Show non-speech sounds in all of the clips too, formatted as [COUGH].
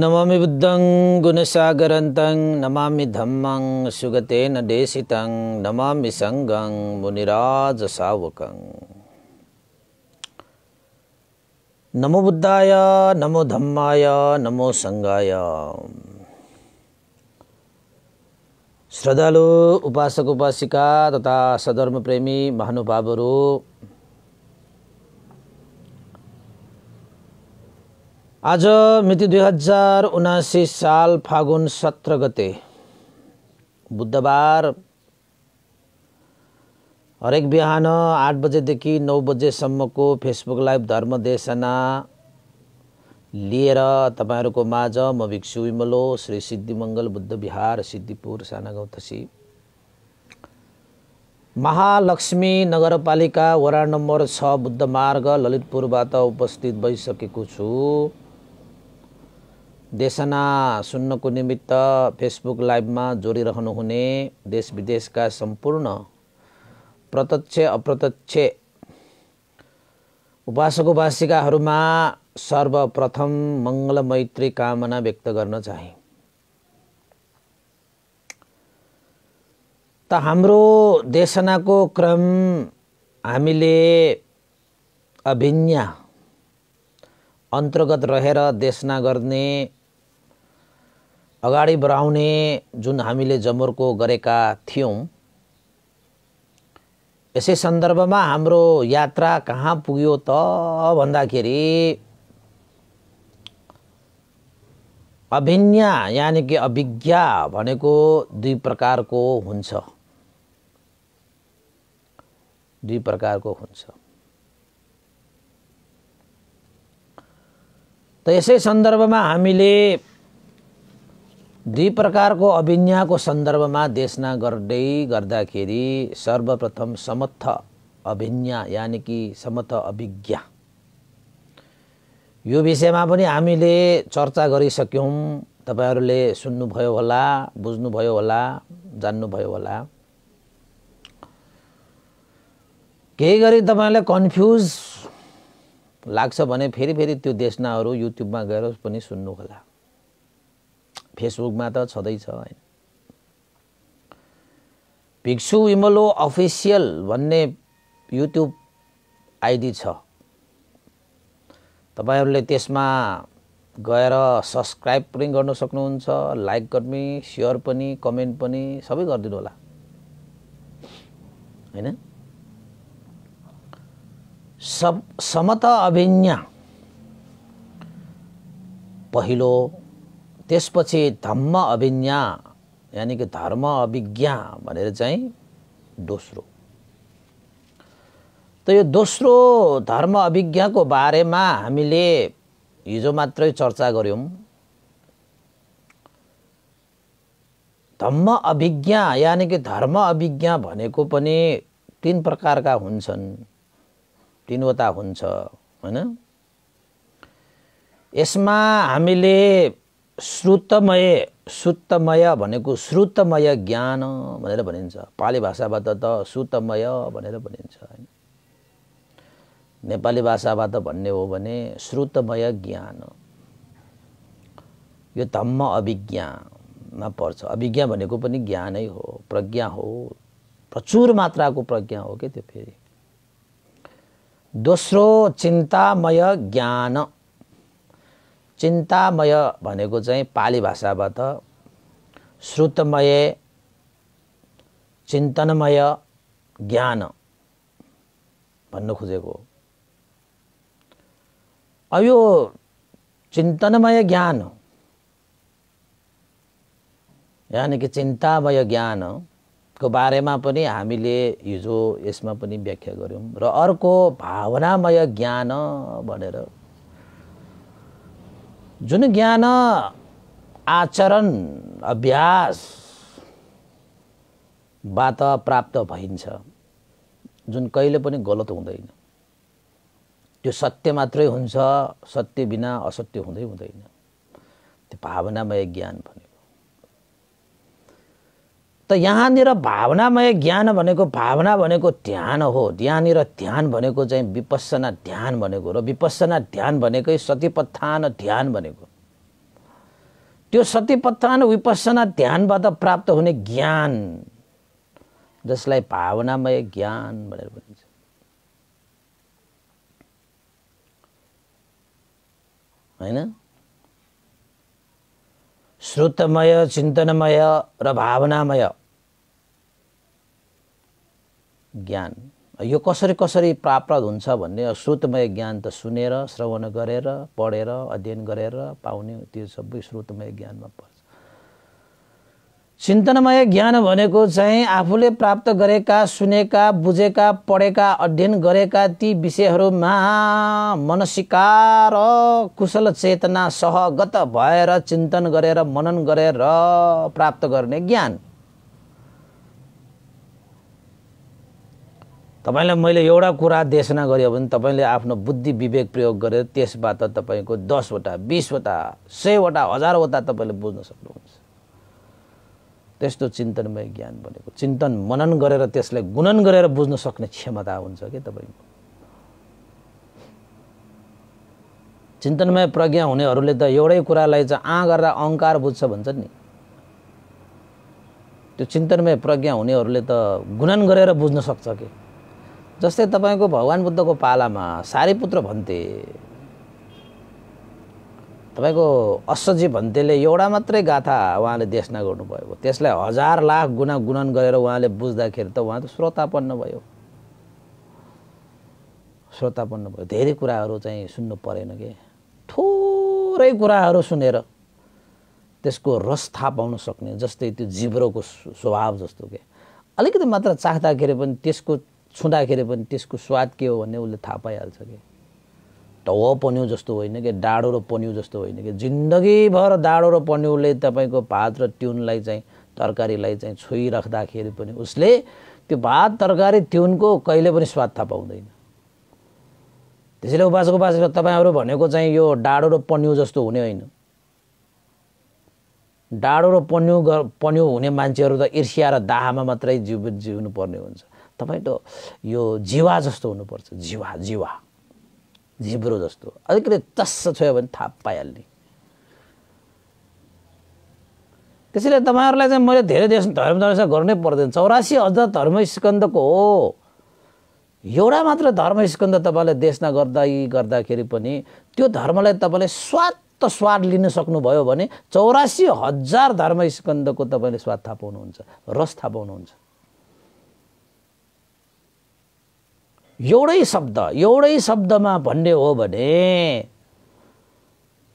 नमामि बुद्धं गुणसागरन्तं नमामि धम्मं सुगतेन देशितं नमामि सङ्गं मुनिराजसावकं नमो बुद्धाय नमो धम्माय नमो संगाया श्रद्धालु उपासक उपासिका तथा सधर्म प्रेमी महानुभावहरू आज मिति दुई हजार उनासी साल फागुन सत्र गते बुधबार हरेक बिहान आठ बजेदेखि नौ बजेसम्मको फेसबुक लाइभ धर्मदेशना लिएर तपाईँहरूको माझ म भिक्षु विमलो श्री सिद्धिमङ्गल बुद्ध विहार सिद्धिपुर साना गौतसी महालक्ष्मी नगरपालिका वडा नम्बर छ बुद्ध मार्ग ललितपुरबाट उपस्थित भइसकेको छु देशना सुन्नको निमित्त फेसबुक लाइभमा जोडिरहनुहुने देश विदेशका सम्पूर्ण प्रत्यक्ष अप्रत्यक्ष उपासक उपासिकाहरूमा सर्वप्रथम मैत्री कामना व्यक्त गर्न चाहे त हाम्रो देशनाको क्रम हामीले अभिन्या अन्तर्गत रहेर देशना गर्ने अगाडि बढाउने जुन हामीले जमर्को गरेका थियौँ यसै सन्दर्भमा हाम्रो यात्रा कहाँ पुग्यो त भन्दाखेरि अभिज्ञा यानि कि अभिज्ञा भनेको दुई प्रकारको हुन्छ दुई प्रकारको हुन्छ त यसै सन्दर्भमा हामीले दुई प्रकारको अभिज्ञाको सन्दर्भमा देशना गर्दै गर्दाखेरि सर्वप्रथम समर्थ अभिज्ञा यानि कि समर्थ अभिज्ञा यो विषयमा पनि हामीले चर्चा गरिसक्यौँ तपाईँहरूले सुन्नुभयो होला बुझ्नुभयो होला जान्नुभयो होला केही गरी तपाईँलाई कन्फ्युज लाग्छ भने फेरि फेरि त्यो देशनाहरू युट्युबमा गएर पनि सुन्नु होला फेसबुकमा त छँदैछ होइन भिक्षु इमलो अफिसियल भन्ने युट्युब आइडी छ तपाईँहरूले त्यसमा गएर सब्सक्राइब पनि गर्न सक्नुहुन्छ लाइक गर्ने सेयर पनि कमेन्ट पनि सबै गरिदिनु होला होइन सब समता अभिज्ञा पहिलो त्यसपछि धम्म अभिज्ञा यानि कि धर्म अभिज्ञा भनेर चाहिँ दोस्रो त यो दोस्रो धर्म अभिज्ञको बारेमा हामीले हिजो मात्रै चर्चा गऱ्यौँ धम्म अभिज्ञ यानि कि धर्म अभिज्ञ भनेको पनि तिन प्रकारका हुन्छन् तिनवटा हुन्छ होइन यसमा हामीले श्रुतमय सुतमय भनेको श्रुतमय ज्ञान भनेर भनिन्छ पाली भाषाबाट त श्रुतमय भनेर भनिन्छ होइन नेपाली भाषाबाट भन्ने हो भने श्रुतमय ज्ञान यो धम्म अभिज्ञामा पर्छ अभिज्ञा भनेको पनि ज्ञानै हो प्रज्ञा हो प्रचुर मात्राको प्रज्ञा हो कि त्यो फेरि दोस्रो चिन्तामय ज्ञान चिन्तामय भनेको चाहिँ पाली भाषाबाट श्रुतमय चिन्तनमय ज्ञान भन्नु खोजेको हो अब यो चिन्तनमय ज्ञान यानि कि चिन्तामय ज्ञानको बारेमा पनि हामीले हिजो यसमा पनि व्याख्या गऱ्यौँ र अर्को भावनामय ज्ञान भनेर जुन ज्ञान आचरण अभ्यासबाट प्राप्त भइन्छ जुन कहिले पनि गलत हुँदैन त्यो सत्य मात्रै हुन्छ सत्य बिना असत्य हुँदै हुँदैन त्यो भावनामय ज्ञान भनेको त यहाँनिर भावनामय ज्ञान भनेको भावना भनेको ध्यान हो यहाँनिर ध्यान भनेको चाहिँ विपसना ध्यान भनेको र विपसना ध्यान भनेकै सतीपत्थान ध्यान भनेको त्यो सतीपत्थान विपसना ध्यानबाट प्राप्त हुने ज्ञान जसलाई भावनामय ज्ञान भनेर भनिन्छ होइन श्रुतमय चिन्तनमय र भावनामय ज्ञान यो कसरी कसरी प्राप्त हुन्छ भन्ने श्रुतमय ज्ञान त सुनेर श्रवण गरेर पढेर अध्ययन गरेर पाउने त्यो सबै श्रुतमय ज्ञानमा पर्छ चिन्तनमय ज्ञान भनेको चाहिँ आफूले प्राप्त गरेका सुनेका बुझेका पढेका अध्ययन गरेका ती विषयहरूमा मनसिका र कुशल चेतना सहगत भएर चिन्तन गरेर मनन गरेर प्राप्त गर्ने ज्ञान तपाईँलाई मैले एउटा कुरा देशना गरेँ भने तपाईँले आफ्नो बुद्धि विवेक प्रयोग गरेर त्यसबाट तपाईँको दसवटा बिसवटा सयवटा हजारवटा तपाईँले बुझ्न सक्नुहुन्छ त्यस्तो चिन्तनमय ज्ञान भनेको चिन्तन मनन गरेर त्यसलाई गुणन गरेर बुझ्न सक्ने क्षमता हुन्छ कि तपाईँको चिन्तनमय प्रज्ञा हुनेहरूले त एउटै कुरालाई चाहिँ आँ गरेर अङ्कार बुझ्छ भन्छन् नि त्यो चिन्तनमय प्रज्ञा हुनेहरूले त गुणन गरेर बुझ्न सक्छ कि जस्तै तपाईँको भगवान् बुद्धको पालामा सारीपुत्र भन्थे तपाईँको असजी भन्तेले एउटा मात्रै गाथा उहाँले देशना गर्नुभएको त्यसलाई हजार लाख गुना गुणन गरेर उहाँले बुझ्दाखेरि त उहाँ त श्रोतापन्न भयो श्रोतापन्न भयो धेरै कुराहरू चाहिँ सुन्नु परेन कि थोरै कुराहरू सुनेर त्यसको रस थाहा पाउन सक्ने जस्तै त्यो जिब्रोको स्वभाव जस्तो के अलिकति मात्र चाख्दाखेरि पनि त्यसको छुँदाखेरि पनि त्यसको स्वाद के हो भन्ने उसले थाहा पाइहाल्छ कि ढ पन्यु जस्तो होइन कि डाडो र पन्यु जस्तो होइन कि जिन्दगीभर डाडो र पन्युले तपाईँको भात र ट्युनलाई चाहिँ तरकारीलाई चाहिँ छोइराख्दाखेरि पनि उसले त्यो भात तरकारी ट्युनको कहिले पनि स्वाद थाहा पाउँदैन त्यसैले उपासको बास तपाईँहरू भनेको चाहिँ यो डाडो र पन्यु जस्तो हुने होइन डाडो र पन्यु पन्यु हुने मान्छेहरू त ईर्ष्या र दाहामा मात्रै जिउनु पर्ने हुन्छ तपाईँ त यो जिवा जस्तो हुनुपर्छ जिवा जिवा जिब्रो जस्तो अलिकति तस्स छोयो भने थाप पाइहाल्ने त्यसैले तपाईँहरूलाई चाहिँ मैले धेरै देश धर्म धर्म गर्नै पर्दैन चौरासी अझ धर्म स्कन्दको हो एउटा मात्र धर्म स्कन्द तपाईँले देशना नगर्दै गर्दाखेरि पनि त्यो धर्मलाई तपाईँले स्वाद स्वाद लिन सक्नुभयो भने चौरासी हजार धर्म स्कन्दको तपाईँले स्वाद थाहा पाउनुहुन्छ रस थाहा पाउनुहुन्छ एउटै शब्द एउटै शब्दमा भन्ने हो भने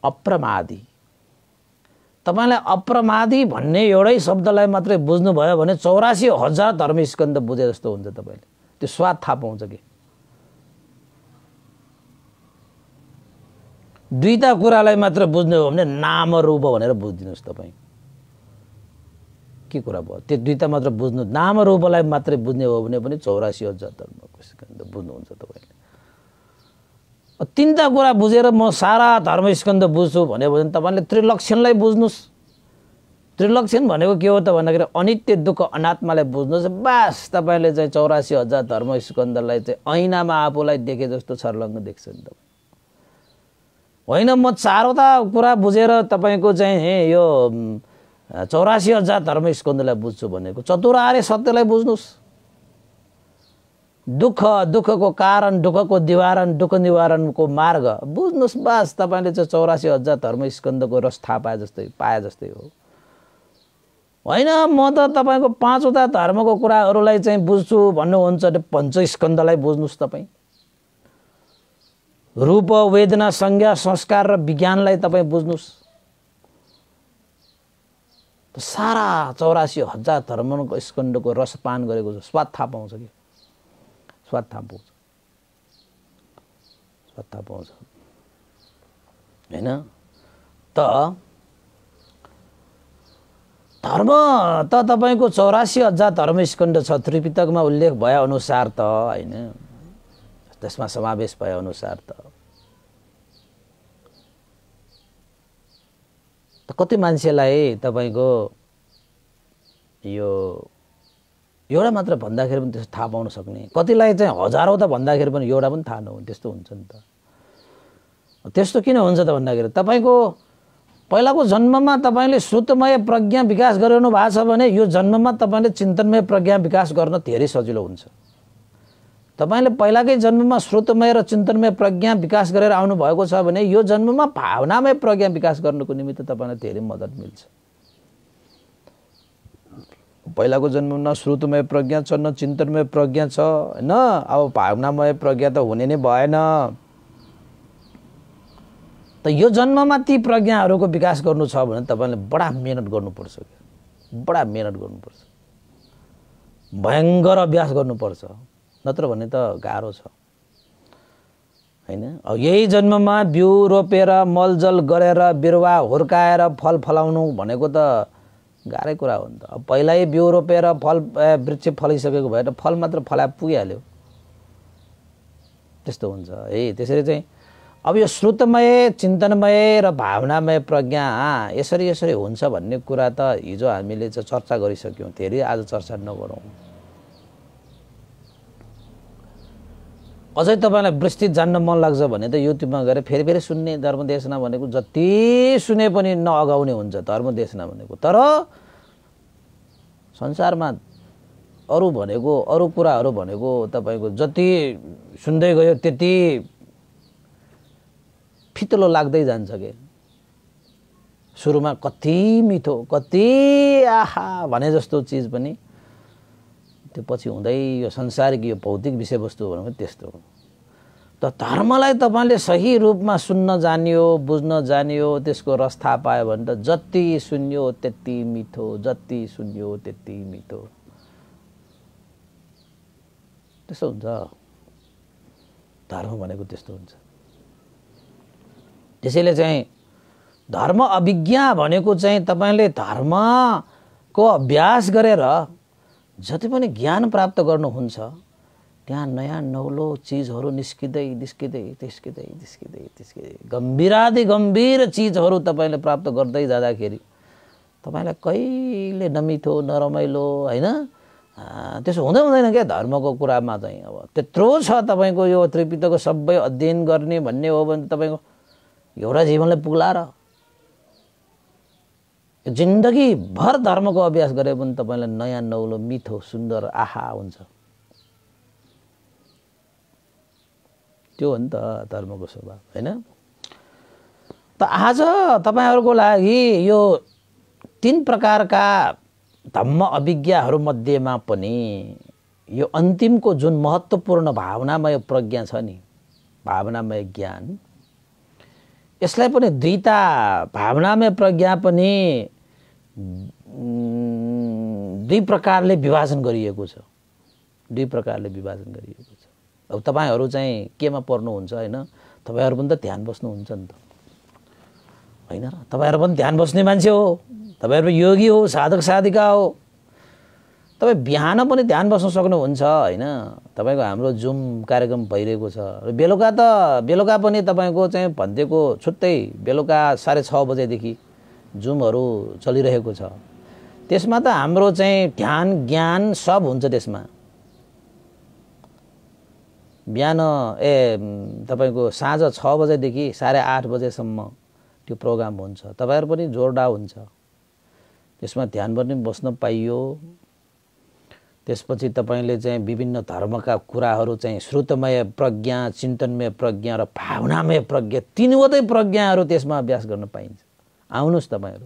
अप्रमादी तपाईँलाई अप्रमादी भन्ने एउटै शब्दलाई मात्रै बुझ्नुभयो भने चौरासी हजार धर्मस्कन्द बुझे जस्तो हुन्छ तपाईँले त्यो स्वाद थाहा पाउँछ कि दुईवटा कुरालाई मात्र बुझ्नु हो भने नाम रूप भनेर बुझिदिनुहोस् तपाईँ के कुरा भयो त्यो दुईवटा मात्र बुझ्नु नाम रूपलाई मात्रै बुझ्ने हो भने पनि चौरासी जतनमा स्कन्द बुझ्नुहुन्छ तपाईँले तिनवटा कुरा बुझेर म सारा धर्म स्कन्द बुझ्छु भन्यो भने तपाईँले त्रिलक्षणलाई बुझ्नुहोस् त्रिलक्षण भनेको के हो त भन्दाखेरि अनित्य दुःख अनात्मालाई बुझ्नुहोस् बास तपाईँले चाहिँ चौरासी हजार धर्म स्कन्दलाई चाहिँ ऐनामा आफूलाई देखे जस्तो छर्लङ्ग देख्छ नि तपाईँ होइन म चारवटा कुरा बुझेर तपाईँको चाहिँ यो चौरासी हजार धर्म स्कन्दलाई बुझ्छु भनेको चतुरारे सत्यलाई बुझ्नुहोस् दुःख दुःखको कारण दुःखको निवारण दुःख निवारणको मार्ग बुझ्नुहोस् बास तपाईँले चाहिँ चौरासी हजार धर्म स्कन्दको रस थाहा पाए जस्तै पाए जस्तै हो होइन म त तपाईँको पाँचवटा धर्मको कुराहरूलाई चाहिँ बुझ्छु भन्नुहुन्छ भने पञ्च स्कन्दलाई बुझ्नुहोस् तपाईँ रूप वेदना संज्ञा संस्कार र विज्ञानलाई तपाईँ बुझ्नुहोस् सारा चौरासी हजार धर्मको रस रसपान गरेको छ स्वाद थाहा पाउँछ कि स्वाद थाहा पाउँछ स्वाद थाहा पाउँछ होइन त धर्म त तपाईँको चौरासी हजार धर्म स्कन्ड छ त्रिपितकमा उल्लेख भएअनुसार त होइन त्यसमा समावेश भएअनुसार त त कति मान्छेलाई तपाईँको यो एउटा मात्र भन्दाखेरि पनि त्यस्तो थाहा पाउन सक्ने कतिलाई चाहिँ हजारौँ त भन्दाखेरि पनि एउटा पनि थाहा नहुने त्यस्तो हुन्छ नि त त्यस्तो किन हुन्छ त भन्दाखेरि तपाईँको पहिलाको जन्ममा तपाईँले श्रुतमय प्रज्ञा विकास गरिरहनु भएको छ भने यो जन्ममा तपाईँले चिन्तनमय प्रज्ञा विकास गर्न धेरै सजिलो हुन्छ तपाईँले पहिलाकै जन्ममा श्रोतमय र चिन्तनमय प्रज्ञा विकास गरेर आउनुभएको छ भने यो जन्ममा भावनामय प्रज्ञा विकास गर्नुको निमित्त तपाईँलाई धेरै मद्दत मिल्छ पहिलाको जन्ममा श्रोतमय प्रज्ञा छ न चिन्तनमय प्रज्ञा छ होइन अब भावनामय प्रज्ञा त हुने नै भएन त यो जन्ममा ती प्रज्ञाहरूको विकास गर्नु छ भने तपाईँले बडा मेहनत गर्नुपर्छ क्या बडा मेहनत गर्नुपर्छ भयङ्कर अभ्यास गर्नुपर्छ नत्र भने त गाह्रो छ होइन यही जन्ममा बिउ रोपेर मलजल गरेर बिरुवा हुर्काएर फल फलाउनु भनेको त गाह्रै कुरा हो नि त अब पहिल्यै बिउ रोपेर फल वृक्ष फलिसकेको भए त फल मात्र फला पुगिहाल्यो त्यस्तो हुन्छ है त्यसरी चाहिँ अब यो श्रुतमय चिन्तनमय र भावनामय प्रज्ञा यसरी यसरी हुन्छ भन्ने कुरा त हिजो हामीले चर्चा गरिसक्यौँ धेरै आज चर्चा नगरौँ अझै तपाईँलाई विस्तृत जान्न मन लाग्छ भने त युट्युबमा गएर फेरि फेरि सुन्ने धर्मदेशना भनेको जति सुने पनि नअगाउने हुन्छ धर्मदेशना भनेको तर संसारमा अरू भनेको अरू कुराहरू भनेको तपाईँको जति सुन्दै गयो त्यति फितलो लाग्दै जान्छ कि सुरुमा कति मिठो कति आहा भने जस्तो चिज पनि त्यो पछि हुँदै यो संसारिक यो भौतिक विषयवस्तु भनेको त्यस्तो हो त धर्मलाई तपाईँले सही रूपमा सुन्न जानियो बुझ्न जानियो त्यसको रस थाहा पायो भने त जति सुन्यो त्यति मिठो जति सुन्यो त्यति मिठो त्यस्तो हुन्छ धर्म भनेको त्यस्तो हुन्छ त्यसैले चाहिँ धर्म अभिज्ञा भनेको चाहिँ तपाईँले धर्मको अभ्यास गरेर जति पनि ज्ञान प्राप्त गर्नुहुन्छ त्यहाँ नयाँ नौलो चिजहरू निस्किँदै निस्किँदै निस्किँदै निस्किँदै निस्किँदै गम्भीरादि गम्भीर चिजहरू तपाईँले प्राप्त गर्दै जाँदाखेरि तपाईँलाई कहिले नमिठो नरमाइलो होइन त्यसो हुँदै हुँदैन क्या धर्मको कुरामा चाहिँ अब त्यत्रो छ तपाईँको यो त्रिपितको सबै अध्ययन गर्ने भन्ने हो भने तपाईँको एउटा जीवनले पुग्ला र जिन्दगीभर धर्मको अभ्यास गरे पनि तपाईँलाई नयाँ नौलो मिठो सुन्दर आहा हुन्छ त्यो हो नि त धर्मको स्वभाव होइन त आज तपाईँहरूको लागि यो तिन प्रकारका धम्म अभिज्ञाहरूमध्येमा पनि यो अन्तिमको जुन महत्त्वपूर्ण भावनामय प्रज्ञा छ नि भावनामय ज्ञान यसलाई पनि दुईवटा भावनामय प्रज्ञा पनि दुई प्रकारले विभाजन गरिएको छ दुई प्रकारले विभाजन गरिएको छ अब तपाईँहरू चाहिँ केमा पर्नुहुन्छ होइन तपाईँहरू पनि त ध्यान बस्नुहुन्छ नि त होइन र तपाईँहरू पनि ध्यान बस्ने मान्छे हो तपाईँहरू पनि योगी हो साधक साधिका हो तपाईँ बिहान पनि ध्यान बस्न सक्नुहुन्छ होइन तपाईँको हाम्रो जुम कार्यक्रम भइरहेको छ र बेलुका त बेलुका पनि तपाईँको चाहिँ भन्दिएको छुट्टै बेलुका साढे छ बजेदेखि जुमहरू चलिरहेको छ त्यसमा त हाम्रो चाहिँ ध्यान ज्ञान सब हुन्छ त्यसमा बिहान ए तपाईँको साँझ छ बजेदेखि साढे आठ बजेसम्म त्यो प्रोग्राम हुन्छ तपाईँहरू पनि जोडा हुन्छ त्यसमा ध्यान पनि बस्न पाइयो त्यसपछि तपाईँले चाहिँ विभिन्न धर्मका कुराहरू चाहिँ श्रुतमय प्रज्ञा चिन्तनमय प्रज्ञा र भावनामय प्रज्ञा तिनवटै प्रज्ञाहरू त्यसमा अभ्यास गर्न पाइन्छ आउनुहोस् तपाईँहरू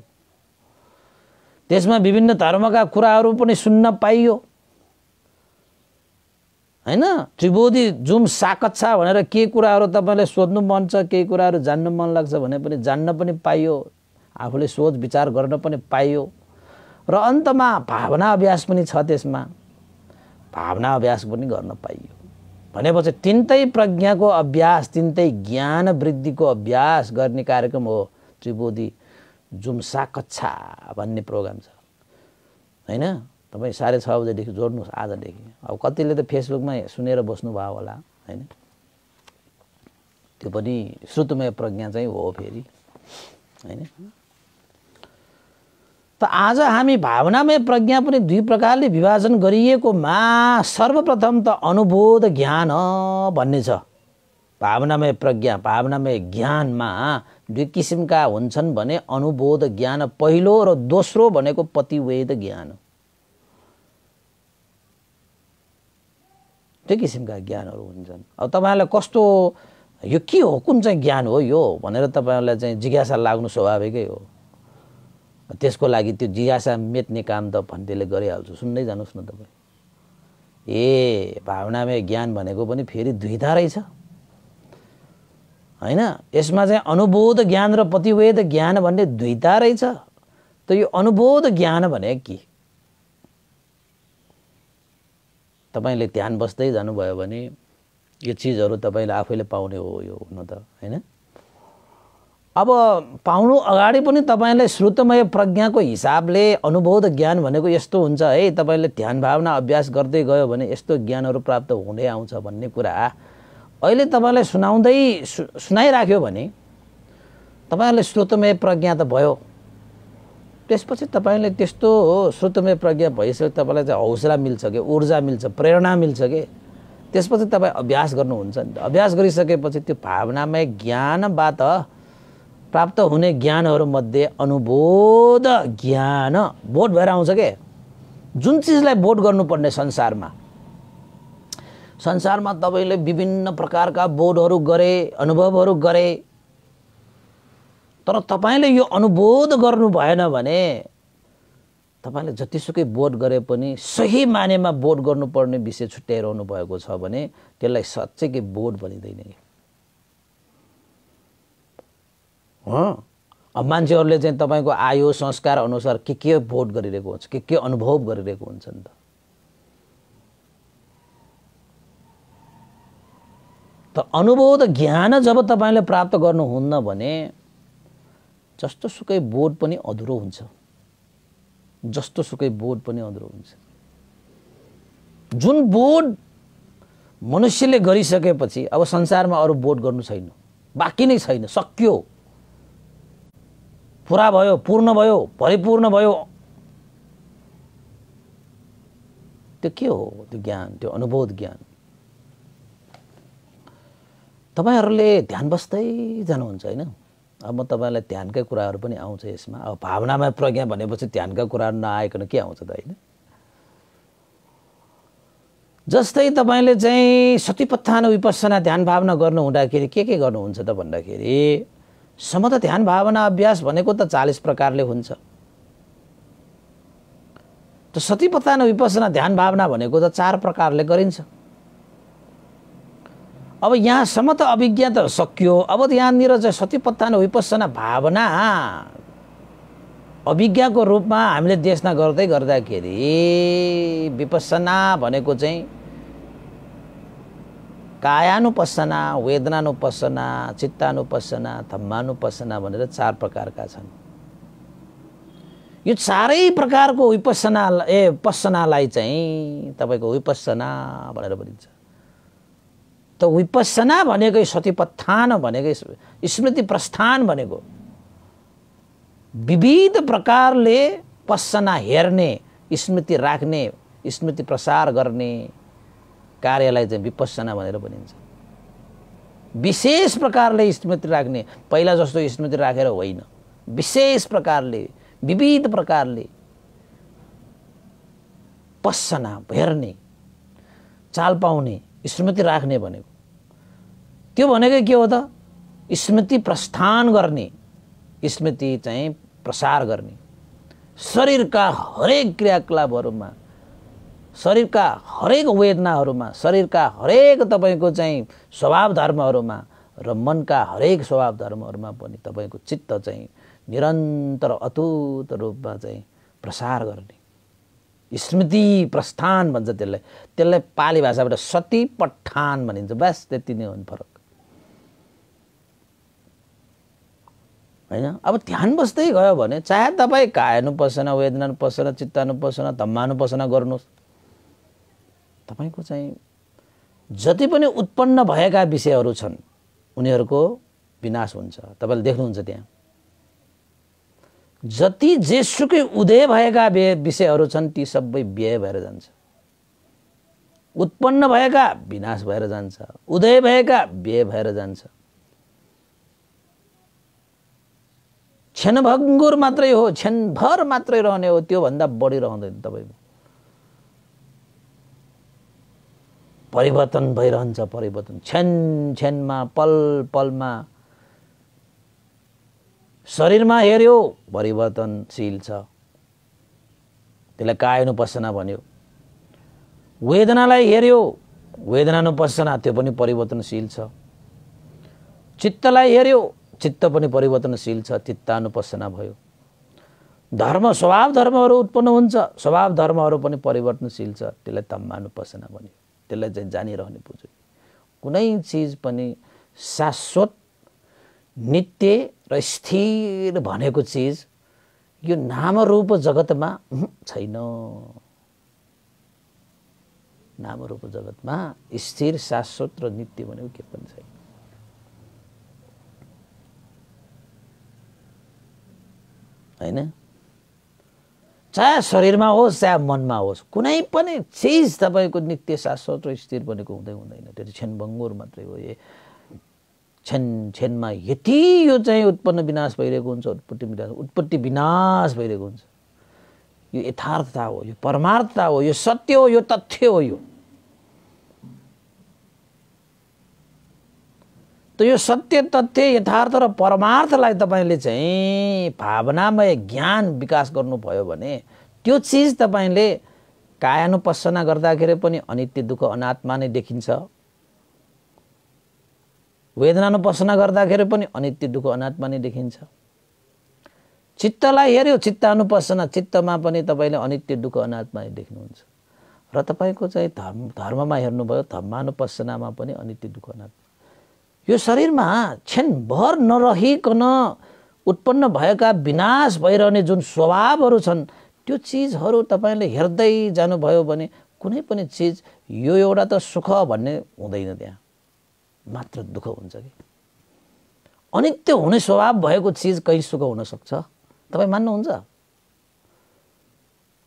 त्यसमा विभिन्न धर्मका कुराहरू पनि सुन्न पाइयो होइन त्रिबोधी जुम साकत छ भनेर के कुराहरू तपाईँले सोध्नु मन छ केही कुराहरू जान्नु मन लाग्छ भने पनि जान्न पनि पाइयो आफूले सोच विचार गर्न पनि पाइयो र अन्तमा भावना अभ्यास पनि छ त्यसमा भावना अभ्यास पनि गर्न पाइयो भनेपछि तिनटै प्रज्ञाको अभ्यास तिनटै ज्ञान वृद्धिको अभ्यास गर्ने कार्यक्रम हो त्रिबोधी जुम्सा कच्छा भन्ने प्रोग्राम छ होइन तपाईँ साढे छ बजीदेखि जोड्नुहोस् आजदेखि अब कतिले त फेसबुकमा सुनेर बस्नुभयो होला होइन त्यो पनि श्रुतमय प्रज्ञा चाहिँ हो फेरि होइन त आज हामी भावनामय प्रज्ञा पनि दुई प्रकारले विभाजन गरिएकोमा सर्वप्रथम त अनुबोध ज्ञान भन्ने छ भावनामय प्रज्ञा भावनामय ज्ञानमा दुई किसिमका हुन्छन् भने अनुबोध ज्ञान पहिलो र दोस्रो भनेको पतिवेद ज्ञान दुई किसिमका ज्ञानहरू हुन्छन् अब तपाईँहरूलाई कस्तो यो के हो कुन चाहिँ ज्ञान हो यो भनेर तपाईँहरूलाई चाहिँ जिज्ञासा लाग्नु स्वाभाविकै हो त्यसको लागि त्यो जिज्ञासा मेट्ने काम त भन्तेले गरिहाल्छु सुन्दै जानुहोस् न तपाईँ ए भावनामय ज्ञान भनेको पनि फेरि दुईधा रहेछ होइन यसमा चाहिँ अनुबोध ज्ञान र प्रतिवेद ज्ञान भन्ने दुईटा रहेछ त यो अनुबोध ज्ञान भने के तपाईँले ध्यान बस्दै जानुभयो भने यो चिजहरू तपाईँले आफैले पाउने हो यो हुन त होइन अब पाउनु अगाडि पनि तपाईँलाई श्रुतमय प्रज्ञाको हिसाबले अनुबोध ज्ञान भनेको यस्तो हुन्छ है तपाईँले ध्यान भावना अभ्यास गर्दै गयो भने यस्तो ज्ञानहरू प्राप्त हुँदै आउँछ भन्ने कुरा अहिले तपाईँलाई सुनाउँदै सु सुनाइराख्यो भने तपाईँहरूले श्रोतमय प्रज्ञा त भयो त्यसपछि तपाईँले त्यस्तो हो श्रोतमय प्रज्ञा भइसक्यो तपाईँलाई चाहिँ हौसला मिल्छ कि ऊर्जा मिल्छ प्रेरणा मिल्छ कि त्यसपछि तपाईँ अभ्यास गर्नुहुन्छ नि अभ्यास गरिसकेपछि त्यो भावनामय ज्ञानबाट प्राप्त हुने ज्ञानहरूमध्ये अनुबोध ज्ञान बोध भएर आउँछ के जुन चिजलाई बोध गर्नुपर्ने संसारमा संसारमा तपाईँले विभिन्न प्रकारका बोधहरू गरे अनुभवहरू गरे तर तपाईँले यो अनुबोध गर्नु भएन भने तपाईँले जतिसुकै बोध गरे पनि सही मानेमा बोध गर्नुपर्ने विषय छुट्याइरहनु भएको छ भने त्यसलाई साँच्चैकै बोध भनिँदैन कि अब मान्छेहरूले चाहिँ तपाईँको आयु संस्कार अनुसार के के बोध गरिरहेको हुन्छ के के अनुभव गरिरहेको हुन्छ नि त त अनुबोध ज्ञान जब तपाईँले प्राप्त गर्नुहुन्न भने जस्तो सुकै बोध पनि अधुरो हुन्छ जस्तो सुकै बोध पनि अधुरो हुन्छ जुन बोध मनुष्यले गरिसकेपछि अब संसारमा अरू बोध गर्नु छैन बाँकी नै छैन सक्यो पुरा भयो पूर्ण भयो परिपूर्ण भयो त्यो के हो त्यो ज्ञान त्यो अनुबोध ज्ञान तपाईँहरूले ध्यान बस्दै जानुहुन्छ होइन अब म तपाईँलाई ध्यानकै कुराहरू पनि आउँछ यसमा अब भावनामा प्रज्ञा भनेपछि ध्यानका कुराहरू नआएकन के आउँछ त होइन जस्तै तपाईँले चाहिँ सतीपत्थान विपसना ध्यान भावना गर्नु हुँदाखेरि के के गर्नुहुन्छ त भन्दाखेरि समत ध्यान भावना अभ्यास भनेको त चालिस प्रकारले हुन्छ त सतीपत्थान विपसना ध्यान भावना भनेको त चार प्रकारले गरिन्छ अब यहाँसम्म त अभिज्ञा त सकियो अब त यहाँनिर चाहिँ सतीपत्ता विपसना भावना अभिज्ञाको रूपमा हामीले देशना गर्दै गर्दाखेरि विपसना भनेको चाहिँ कायानुपसना वेदनानुपसना चित्तानुपसना धम्मानुपसना भनेर चार प्रकारका छन् यो चारै प्रकारको विपसना ए पसनालाई चाहिँ तपाईँको विपसना भनेर भनिन्छ त विपसना भनेकै सतीपत्थान भनेकै स्मृति प्रस्थान भनेको विविध प्रकारले पसना हेर्ने स्मृति राख्ने स्मृति प्रसार गर्ने कार्यलाई चाहिँ विपसना भनेर भनिन्छ विशेष प्रकारले स्मृति राख्ने पहिला जस्तो स्मृति राखेर होइन विशेष प्रकारले विविध प्रकारले पसना हेर्ने चाल पाउने स्मृति राख्ने भनेको त्यो भनेको के हो त स्मृति प्रस्थान गर्ने स्मृति चाहिँ प्रसार गर्ने शरीरका हरेक क्रियाकलापहरूमा शरीरका हरेक वेदनाहरूमा शरीरका हरेक तपाईँको चाहिँ स्वभाव धर्महरूमा र मनका हरेक स्वभाव धर्महरूमा पनि तपाईँको चित्त चाहिँ निरन्तर अतुत रूपमा चाहिँ प्रसार गर्ने स्मृति प्रस्थान भन्छ त्यसलाई त्यसलाई पाली भाषाबाट सती पठान भनिन्छ बस त्यति नै हो फरक होइन अब ध्यान बस्दै गयो भने चाहे तपाईँ कायानुपसना वेदनानुपसना चित्तानुपसना धम्मानुपसना गर्नुहोस् तपाईँको चाहिँ जति पनि उत्पन्न भएका विषयहरू छन् उनीहरूको विनाश हुन्छ तपाईँले देख्नुहुन्छ त्यहाँ जति जेसुकै उदय भएका विषयहरू छन् ती सबै व्यय भएर जान्छ उत्पन्न भएका विनाश भएर जान्छ उदय भएका व्यय भएर जान्छ क्षणभङ्गुर मात्रै हो क्षणभर मात्रै रहने हो त्योभन्दा बढी रहँदैन तपाईँको परिवर्तन भइरहन्छ परिवर्तन क्षण क्षणमा पल पलमा शरीरमा हेऱ्यो परिवर्तनशील छ त्यसलाई कायानुपसना भन्यो वेदनालाई हेऱ्यो वेदनानुपसना त्यो पनि परिवर्तनशील छ चित्तलाई हेऱ्यो चित्त पनि परिवर्तनशील छ चित्तानुपसना भयो धर्म स्वभाव धर्महरू उत्पन्न हुन्छ स्वभाव धर्महरू पनि परिवर्तनशील छ त्यसलाई तम्मानुपसना भन्यो त्यसलाई चाहिँ जानिरहने बुझ्यो कुनै चिज पनि शाश्वत नित्य र स्थिर भनेको चिज यो नामरूप जगतमा छैन नामरूप जगतमा स्थिर शाश्वत र नित्य भनेको के पनि छैन होइन चाहे शरीरमा होस् चाहे मनमा होस् कुनै पनि चिज तपाईँको नित्य शाश्वत र स्थिर बनेको हुँदै हुँदैन त्यो क्षणभङ्गुर मात्रै हो ए क्षण क्षणमा यति यो चाहिँ उत्पन्न विनाश भइरहेको हुन्छ उत्पत्ति विनाश उत्पत्ति विनाश भइरहेको हुन्छ यो यथार्थता हो यो परमार्थता हो यो सत्य हो यो तथ्य हो यो त यो सत्य तथ्य यथार्थ र परमार्थलाई तपाईँले चाहिँ भावनामय ज्ञान विकास गर्नुभयो भने त्यो चिज तपाईँले कायानुपसना गर्दाखेरि पनि अनित्य दुःख अनात्मा नै देखिन्छ वेदनानुपसना गर्दाखेरि पनि अनित्य दुःख अनात्मा नै देखिन्छ चित्तलाई हेऱ्यो चित्तानुपसना चित्तमा पनि तपाईँले अनित्य दुःख अनात्मा नै देख्नुहुन्छ र तपाईँको चाहिँ धर्म धर्ममा हेर्नुभयो धर्मानुपसनामा पनि अनित्य दुःख अनात्मा यो शरीरमा क्षणभर नरहिकन उत्पन्न भएका विनाश भइरहने जुन स्वभावहरू छन् त्यो चिजहरू तपाईँले हेर्दै जानुभयो भने कुनै पनि चिज यो एउटा त सुख भन्ने हुँदैन त्यहाँ मात्र दुःख हुन्छ कि अनित्य हुने स्वभाव भएको चिज कहीँ सुख हुनसक्छ तपाईँ मान्नुहुन्छ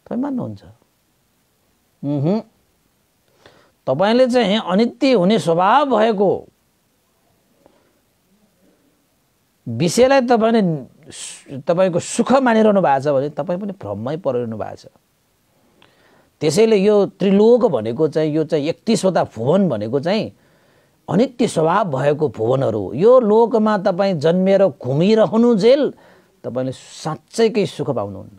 तपाईँ मान्नुहुन्छ तपाईँले चाहिँ अनित्य हुने स्वभाव भएको विषयलाई तपाईँले तपाईँको सुख मानिरहनु भएको छ भने तपाईँ पनि भ्रममै परिरहनु भएको छ त्यसैले यो त्रिलोक भनेको चाहिँ यो चाहिँ एकतिसवटा भुवन भनेको चाहिँ अनित्य स्वभाव भएको भुवनहरू यो लोकमा तपाईँ जन्मिएर घुमिरहनु जेल तपाईँले साँच्चैकै सुख पाउनुहुन्न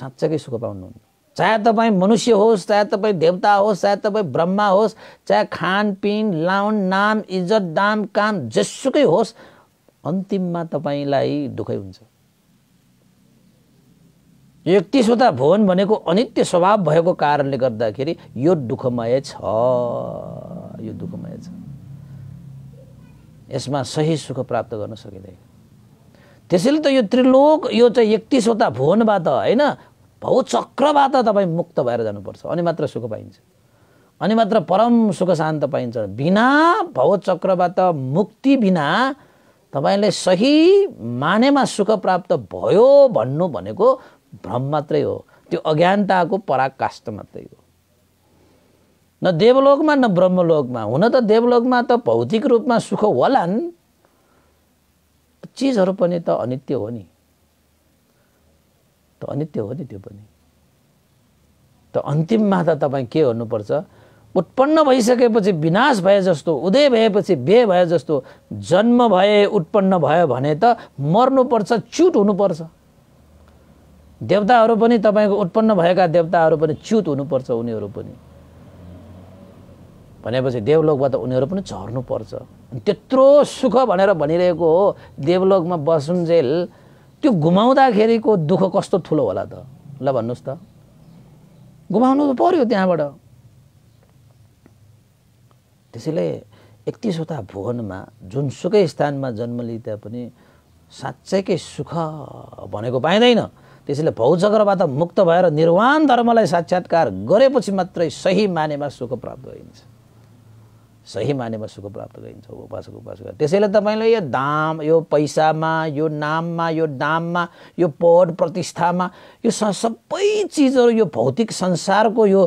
साँच्चैकै सुख पाउनुहुन्न चाहे तपाईँ मनुष्य होस् चाहे तपाईँ देवता होस् चाहे तपाईँ ब्रह्मा होस् चाहे खानपिन लाउन नाम इज्जत दाम काम जेसुकै होस् अन्तिममा तपाईँलाई दुःखै हुन्छ एकतिसवटा भुवन भनेको अनित्य स्वभाव भएको कारणले गर्दाखेरि यो दुःखमय छ यो दुःखमय छ यसमा सही सुख प्राप्त गर्न सकिँदैन त्यसैले त यो त्रिलोक यो चाहिँ एकतिसवटा भुवनबाट होइन भौचक्रबाट तपाईँ मुक्त भएर जानुपर्छ अनि मात्र सुख पाइन्छ अनि मात्र परम सुख शान्त पाइन्छ बिना भवचक्रबाट मुक्ति बिना तपाईँले सही मानेमा सुख प्राप्त भयो भन्नु भनेको भ्रम मात्रै हो त्यो अज्ञानताको पराकाष्ठ मात्रै हो न देवलोकमा न ब्रह्मलोकमा हुन त देवलोकमा त भौतिक रूपमा सुख होलान् चिजहरू पनि त अनित्य हो नि त अनित्य हो नि त्यो पनि त अन्तिममा त तपाईँ के गर्नुपर्छ उत्पन्न भइसकेपछि विनाश भए जस्तो उदय भएपछि बे भए जस्तो जन्म भए उत्पन्न भयो भने त मर्नुपर्छ च्युत हुनुपर्छ देवताहरू पनि तपाईँको उत्पन्न भएका देवताहरू पनि च्युत हुनुपर्छ उनीहरू पनि भनेपछि देवलोकबाट उनीहरू पनि झर्नुपर्छ त्यत्रो सुख भनेर भनिरहेको हो देवलोकमा बसुन्जेल त्यो घुमाउँदाखेरिको दुःख कस्तो ठुलो होला त ल भन्नुहोस् त घुमाउनु त पऱ्यो त्यहाँबाट त्यसैले एकतिसवटा भुवनमा जुनसुकै स्थानमा जन्म लिए पनि साँच्चैकै सुख भनेको पाइँदैन त्यसैले भौचक्रबाट मुक्त भएर निर्वाण धर्मलाई साक्षात्कार गरेपछि मात्रै सही मानेमा सुख प्राप्त गरिन्छ सही मानेमा सुख प्राप्त गरिन्छ उपासक उपासक त्यसैले तपाईँले यो दाम यो पैसामा यो नाममा यो दाममा यो पद प्रतिष्ठामा यो सबै चिजहरू यो भौतिक संसारको यो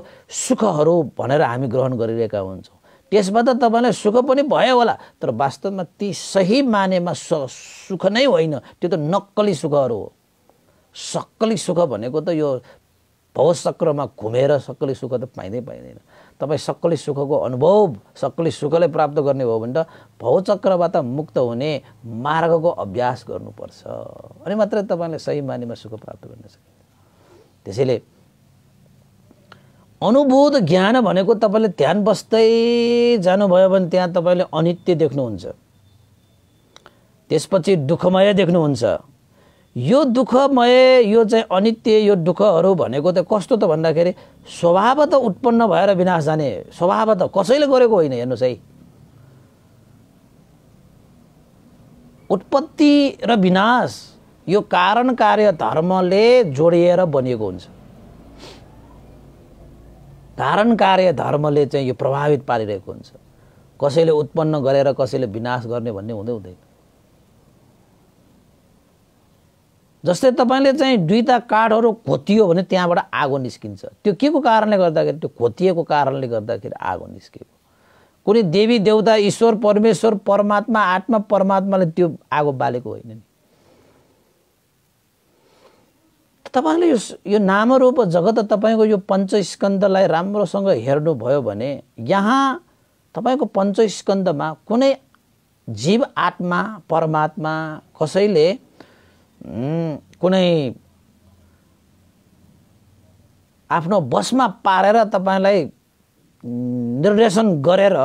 सुखहरू भनेर हामी ग्रहण गरिरहेका हुन्छौँ त्यसबाट तपाईँलाई सुख पनि भयो होला तर वास्तवमा ती सही मानेमा स सुख नै होइन त्यो त नक्कली सुखहरू हो सक्कली सुख भनेको त यो भवचक्रमा घुमेर सक्कली सुख त पाइँदै पाइँदैन तपाईँ सक्कली सुखको अनुभव सक्कली सुखले प्राप्त गर्ने हो भने त भवचक्रबाट मुक्त हुने मार्गको अभ्यास गर्नुपर्छ अनि मात्रै तपाईँले सही मानेमा सुख प्राप्त गर्न सकिन्छ त्यसैले अनुबोध ज्ञान भनेको तपाईँले ध्यान बस्दै जानुभयो भने त्यहाँ तपाईँले अनित्य देख्नुहुन्छ त्यसपछि दुःखमय देख्नुहुन्छ यो दुःखमय यो चाहिँ अनित्य यो दुःखहरू भनेको त कस्तो त भन्दाखेरि स्वभाव त उत्पन्न भएर विनाश जाने स्वभाव त कसैले गरेको होइन हेर्नुहोस् है उत्पत्ति र विनाश यो कारण कार्य धर्मले जोडिएर बनिएको हुन्छ धारण कार्य धर्मले चाहिँ यो प्रभावित पारिरहेको हुन्छ कसैले उत्पन्न गरेर कसैले विनाश गर्ने भन्ने हुँदै हुँदैन जस्तै तपाईँले चाहिँ दुईवटा काठहरू खोतियो भने त्यहाँबाट आगो निस्किन्छ त्यो के को कारणले गर्दाखेरि त्यो खोतिएको कारणले गर्दाखेरि आगो निस्केको कुनै देवी देवता ईश्वर परमेश्वर परमात्मा आत्मा परमात्माले त्यो आगो बालेको होइन नि तपाईँले यो यो नामरूप जगत तपाईँको यो पञ्चस्कन्दलाई राम्रोसँग हेर्नुभयो भने यहाँ तपाईँको पञ्चस्कन्दमा कुनै जीव आत्मा परमात्मा कसैले कुनै आफ्नो बसमा पारेर तपाईँलाई निर्देशन गरेर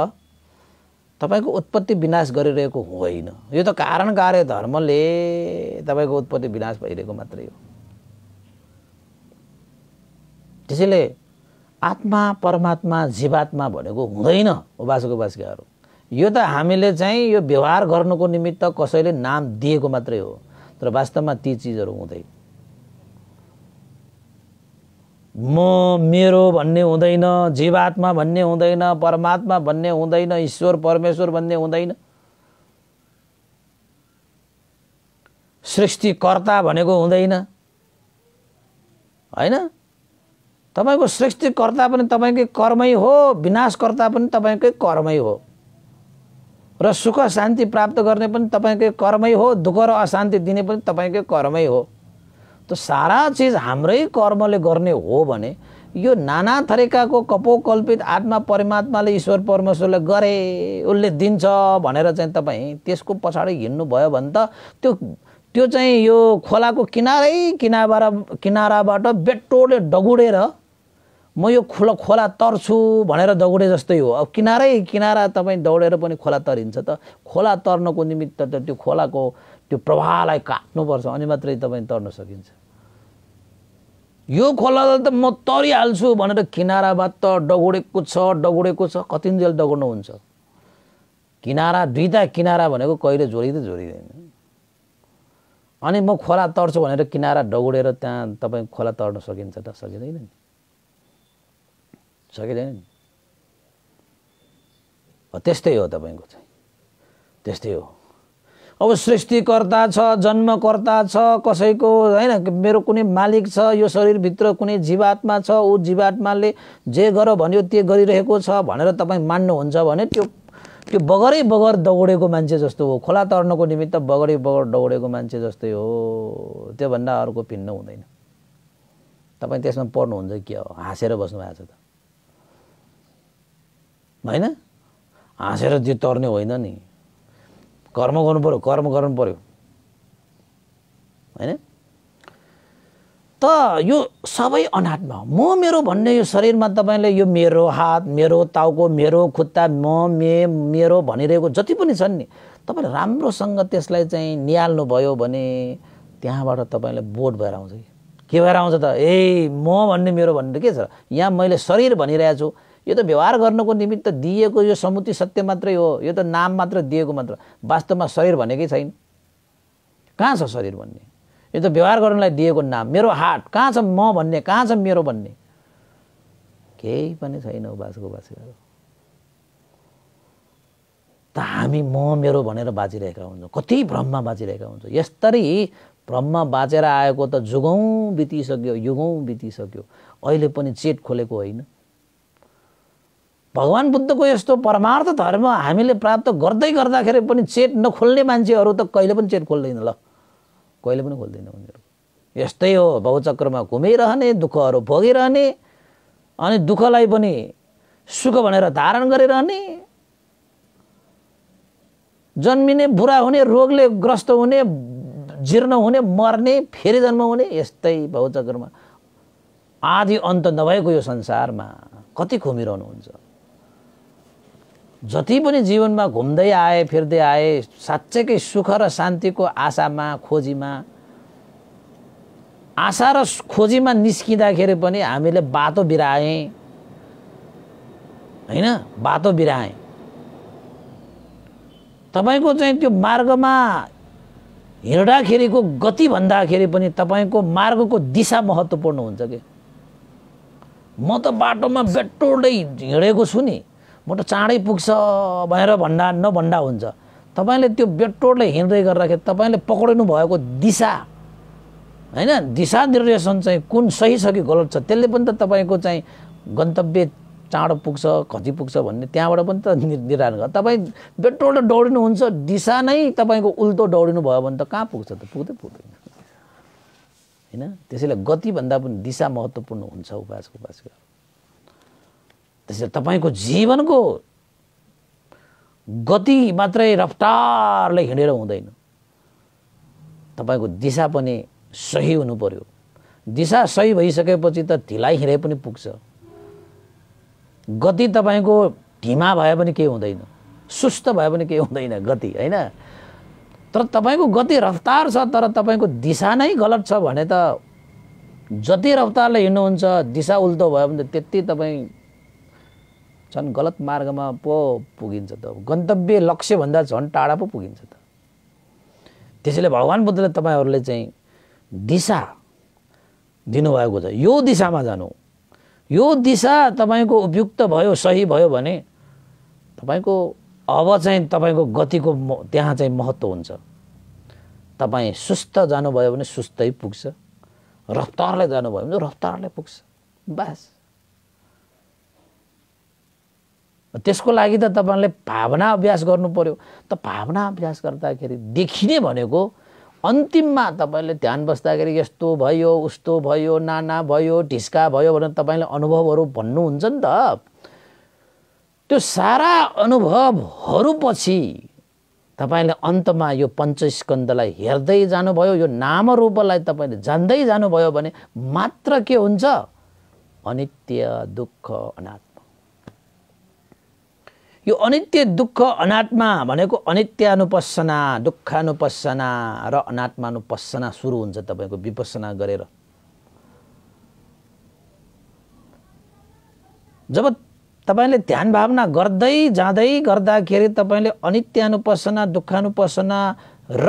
तपाईँको उत्पत्ति विनाश गरिरहेको होइन यो त कारण कार्य धर्मले तपाईँको उत्पत्ति विनाश भइरहेको मात्रै हो त्यसैले आत्मा परमात्मा जीवात्मा भनेको हुँदैन उपासक उपासिकाहरू यो त हामीले चाहिँ यो व्यवहार गर्नुको निमित्त कसैले नाम दिएको मात्रै हो तर वास्तवमा ती चिजहरू हुँदैन म मेरो भन्ने हुँदैन जीवात्मा भन्ने हुँदैन परमात्मा भन्ने हुँदैन ईश्वर परमेश्वर भन्ने हुँदैन सृष्टिकर्ता भनेको हुँदैन होइन तपाईँको सृष्टिकर्ता पनि तपाईँकै कर्मै हो विनाशकर्ता पनि तपाईँकै कर्मै हो र सुख शान्ति प्राप्त गर्ने पनि तपाईँकै कर्मै हो दुःख र अशान्ति दिने पनि तपाईँकै कर्मै हो त सारा चिज हाम्रै कर्मले गर्ने हो भने यो नाना थरीकाको कपोकल्पित आत्मा परमात्माले ईश्वर परमेश्वरले गरे उसले दिन्छ भनेर चाहिँ तपाईँ त्यसको पछाडि हिँड्नुभयो भने त त्यो त्यो चाहिँ यो खोलाको किनारै किनाबाट किनाराबाट बेटोले डगुडेर म यो खोला खोला तर्छु भनेर दौडे जस्तै हो अब किनारै किनारा तपाईँ दौडेर पनि खोला तरिन्छ त खोला तर्नको निमित्त त त्यो खोलाको त्यो प्रवाहलाई काट्नुपर्छ अनि मात्रै तपाईँ तर्न सकिन्छ यो खोला त म तरिहाल्छु भनेर किनाराबाट त डगुडेको छ डगुडेको छ कतिन्जेल हुन्छ किनारा दुईवटा किनारा भनेको कहिले त झोरिँदैन अनि म खोला तर्छु भनेर किनारा डगुडेर त्यहाँ तपाईँ खोला तर्न सकिन्छ त सकिँदैन नि सकिँदैन नि त्यस्तै हो तपाईँको चाहिँ त्यस्तै हो अब सृष्टिकर्ता छ जन्मकर्ता छ कसैको होइन मेरो कुनै मालिक छ यो शरीरभित्र कुनै जीवात्मा छ ऊ जीवात्माले जे गर भन्यो त्यो गरिरहेको छ भनेर तपाईँ मान्नुहुन्छ भने त्यो त्यो बगरै बगर दौडेको मान्छे जस्तो हो खोला तर्नको निमित्त बगरै बगर दौडेको मान्छे जस्तै हो त्योभन्दा अर्को भिन्न हुँदैन तपाईँ त्यसमा पढ्नुहुन्छ के हो हाँसेर बस्नुभएको छ त होइन हाँसेर त्यो तर्ने होइन नि कर्म गर्नु पऱ्यो कर्म गर्नु पऱ्यो होइन त यो सबै अनाटमा म मेरो भन्ने यो शरीरमा तपाईँले यो मेरो हात मेरो टाउको मेरो खुट्टा म मे मेरो भनिरहेको जति पनि छन् नि तपाईँले राम्रोसँग त्यसलाई चाहिँ निहाल्नु भयो भने त्यहाँबाट तपाईँलाई बोट भएर आउँछ कि के भएर आउँछ त ए म भन्ने मेरो भन्ने के छ यहाँ मैले शरीर भनिरहेको छु यो त व्यवहार गर्नको निमित्त दिएको यो समुति सत्य मात्रै हो यो त नाम मात्र दिएको मात्र वास्तवमा शरीर भनेकै छैन कहाँ छ शरीर भन्ने यो त व्यवहार गर्नलाई दिएको नाम मेरो हार्ट कहाँ छ म भन्ने कहाँ छ मेरो भन्ने केही पनि छैन बाँचेको बाँचेको त हामी म मेरो भनेर बाँचिरहेका हुन्छौँ कति भ्रममा बाँचिरहेका हुन्छौँ यस्तरी भ्रममा बाँचेर आएको त जुगौँ बितिसक्यो युगौँ बितिसक्यो अहिले पनि चेट खोलेको होइन भगवान् बुद्धको यस्तो परमार्थ धर्म हामीले प्राप्त गर्दै गर्दाखेरि पनि चेत नखोल्ने मान्छेहरू त कहिले पनि चेत खोल्दैन ल कहिले पनि खोल्दैन उनीहरू यस्तै हो भवचक्रमा घुमिरहने दुःखहरू भोगिरहने अनि दुःखलाई पनि सुख भनेर धारण गरिरहने जन्मिने बुढा हुने रोगले ग्रस्त हुने जीर्ण हुने मर्ने फेरि जन्म हुने यस्तै भवचक्रमा आदि अन्त नभएको यो संसारमा कति घुमिरहनुहुन्छ जति पनि जीवनमा घुम्दै आए फिर्दै आए साँच्चैकै सुख र शान्तिको आशामा खोजीमा आशा र खोजीमा निस्किँदाखेरि पनि हामीले बाटो बिराएँ होइन बाटो बिराएँ तपाईँको चाहिँ त्यो मार्गमा हिँड्दाखेरिको गति भन्दाखेरि पनि तपाईँको मार्गको दिशा महत्त्वपूर्ण हुन्छ कि म त बाटोमा बेटोल्दै हिँडेको छु नि म त चाँडै पुग्छ भनेर भन्दा नभन्दा हुन्छ तपाईँले त्यो बेटोडले हिँड्दै गर्दाखेरि तपाईँले पक्रिनु भएको दिशा होइन दिशा निर्देशन चाहिँ कुन सही छ कि गलत छ त्यसले पनि त तपाईँको चाहिँ गन्तव्य चाँडो पुग्छ कति पुग्छ भन्ने त्यहाँबाट पनि त निर्धारण गर्छ तपाईँ बेट्रोल दौडिनुहुन्छ दिशा नै तपाईँको उल्टो दौडिनु भयो भने त कहाँ पुग्छ त पुग्दै पुग्दैन होइन त्यसैले गतिभन्दा पनि दिशा महत्त्वपूर्ण हुन्छ उपासको उपासको तपाईँको जीवनको गति मात्रै रफ्तारले हिँडेर हुँदैन तपाईँको दिशा पनि सही हुनु पर्यो दिशा सही भइसकेपछि त ढिलाइ हिँडे पनि पुग्छ गति तपाईँको ढिमा भए पनि केही हुँदैन सुस्त भए पनि केही हुँदैन गति होइन तर तपाईँको गति रफ्तार छ तर तपाईँको दिशा नै गलत छ भने त जति रफ्तारले हिँड्नुहुन्छ दिशा उल्टो भयो भने त्यति तपाईँ झन् गलत मार्गमा पो पुगिन्छ त गन्तव्य लक्ष्यभन्दा झन् टाढा पो पुगिन्छ त त्यसैले भगवान् बुद्धले तपाईँहरूले चाहिँ दिशा दिनुभएको छ यो दिशामा जानु यो दिशा तपाईँको उपयुक्त भयो सही भयो भने तपाईँको अब चाहिँ तपाईँको गतिको त्यहाँ चाहिँ महत्त्व हुन्छ तपाईँ सुस्त जानुभयो भने सुस्तै पुग्छ रफ्तारलाई जानुभयो भने रफ्तारलाई पुग्छ बास त्यसको लागि त तपाईँले भावना अभ्यास गर्नु पऱ्यो त भावना अभ्यास गर्दाखेरि देखिने भनेको अन्तिममा तपाईँले ध्यान बस्दाखेरि यस्तो भयो उस्तो भयो नाना भयो ढिस्का भयो भनेर तपाईँले अनुभवहरू भन्नुहुन्छ नि त त्यो सारा अनुभवहरू पछि तपाईँले अन्तमा यो पञ्चस्कन्दलाई हेर्दै जानुभयो यो नाम रूपलाई तपाईँले जान्दै जानुभयो भने मात्र के हुन्छ अनित्य दुःख अनाथ यो अनित्य दुःख अनात्मा भनेको अनित्यानुपसना दुःखानुपसना र अनात्मानुपसना सुरु हुन्छ तपाईँको विपसना गरेर जब तपाईँले ध्यान भावना गर्दै जाँदै गर्दाखेरि तपाईँले अनित्यानुपसना दुःखानुपसना र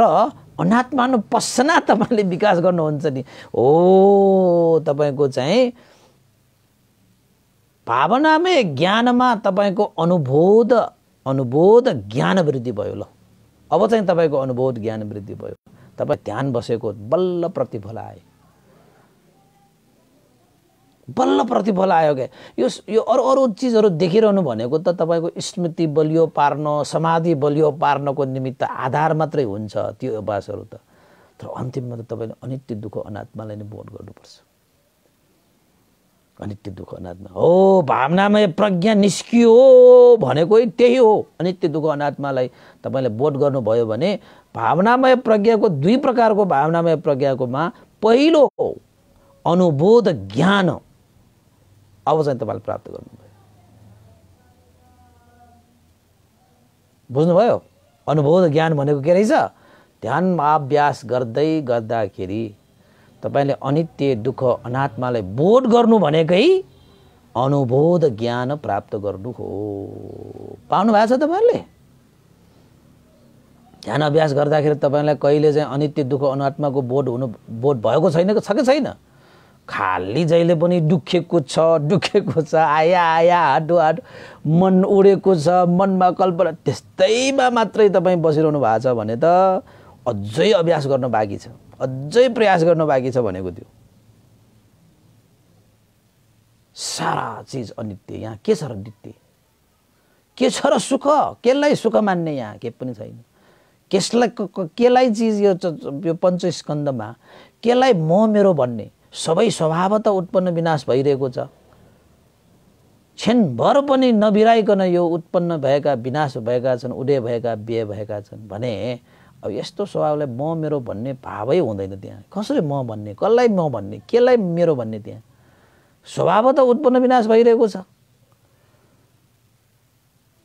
अनात्मानुपसना तपाईँले विकास गर्नुहुन्छ नि हो तपाईँको चाहिँ भावनामै ज्ञानमा तपाईँको अनुबोध अनुबोध ज्ञान वृद्धि भयो ल अब चाहिँ तपाईँको अनुबोध ज्ञान वृद्धि भयो तपाईँ ध्यान बसेको बल्ल प्रतिफल आयो बल्ल प्रतिफल आयो क्या यो यो अरू अरू चिजहरू देखिरहनु भनेको त तपाईँको स्मृति बलियो पार्न समाधि बलियो पार्नको निमित्त आधार मात्रै हुन्छ त्यो अभ्यासहरू त तर अन्तिममा त तपाईँले अनित्य दुःख अनात्मालाई नै बोध गर्नुपर्छ अनित्य दुःख अनात्मा हो भावनामय प्रज्ञा निस्कियो भनेकै त्यही हो अनित्य दुःख अनात्मालाई तपाईँले बोध गर्नुभयो भने भावनामय प्रज्ञाको दुई प्रकारको भावनामय प्रज्ञाकोमा पहिलो हो अनुबोध ज्ञान अब चाहिँ तपाईँले प्राप्त गर्नुभयो बुझ्नुभयो अनुबोध ज्ञान भनेको के रहेछ ध्यानमा अभ्यास गर्दै गर्दाखेरि तपाईँले अनित्य दुःख अनात्मालाई बोध गर्नु भनेकै अनुबोध ज्ञान प्राप्त गर्नु हो पाउनु भएको छ तपाईँहरूले ध्यान अभ्यास गर्दाखेरि तपाईँलाई कहिले चाहिँ अनित्य दुःख अनात्माको बोध हुनु बोध भएको छैन छ कि छैन खाली जहिले पनि दुखेको छ दुखेको छ आया आया हाडो हाडो मन उडेको छ मनमा कल्पना त्यस्तैमा मात्रै तपाईँ बसिरहनु भएको छ भने त अझै अभ्यास गर्न बाँकी छ अझै प्रयास गर्न बाँकी छ भनेको त्यो सारा चिज अनित्य यहाँ के छ र नित्य के छ र सुख केलाई सुख मान्ने यहाँ के पनि छैन केसलाई केलाई चिज यो यो पञ्चस्कन्दमा केलाई म मेरो भन्ने सबै स्वभाव त उत्पन्न विनाश भइरहेको छ क्षणभर पनि नबिराइकन यो उत्पन्न भएका विनाश भएका छन् उदय भएका व्यय भएका छन् भने अब यस्तो स्वभावलाई म मेरो भन्ने भावै हुँदैन त्यहाँ कसरी म भन्ने कसलाई म भन्ने केलाई मेरो भन्ने त्यहाँ स्वभाव त उत्पन्न विनाश भइरहेको छ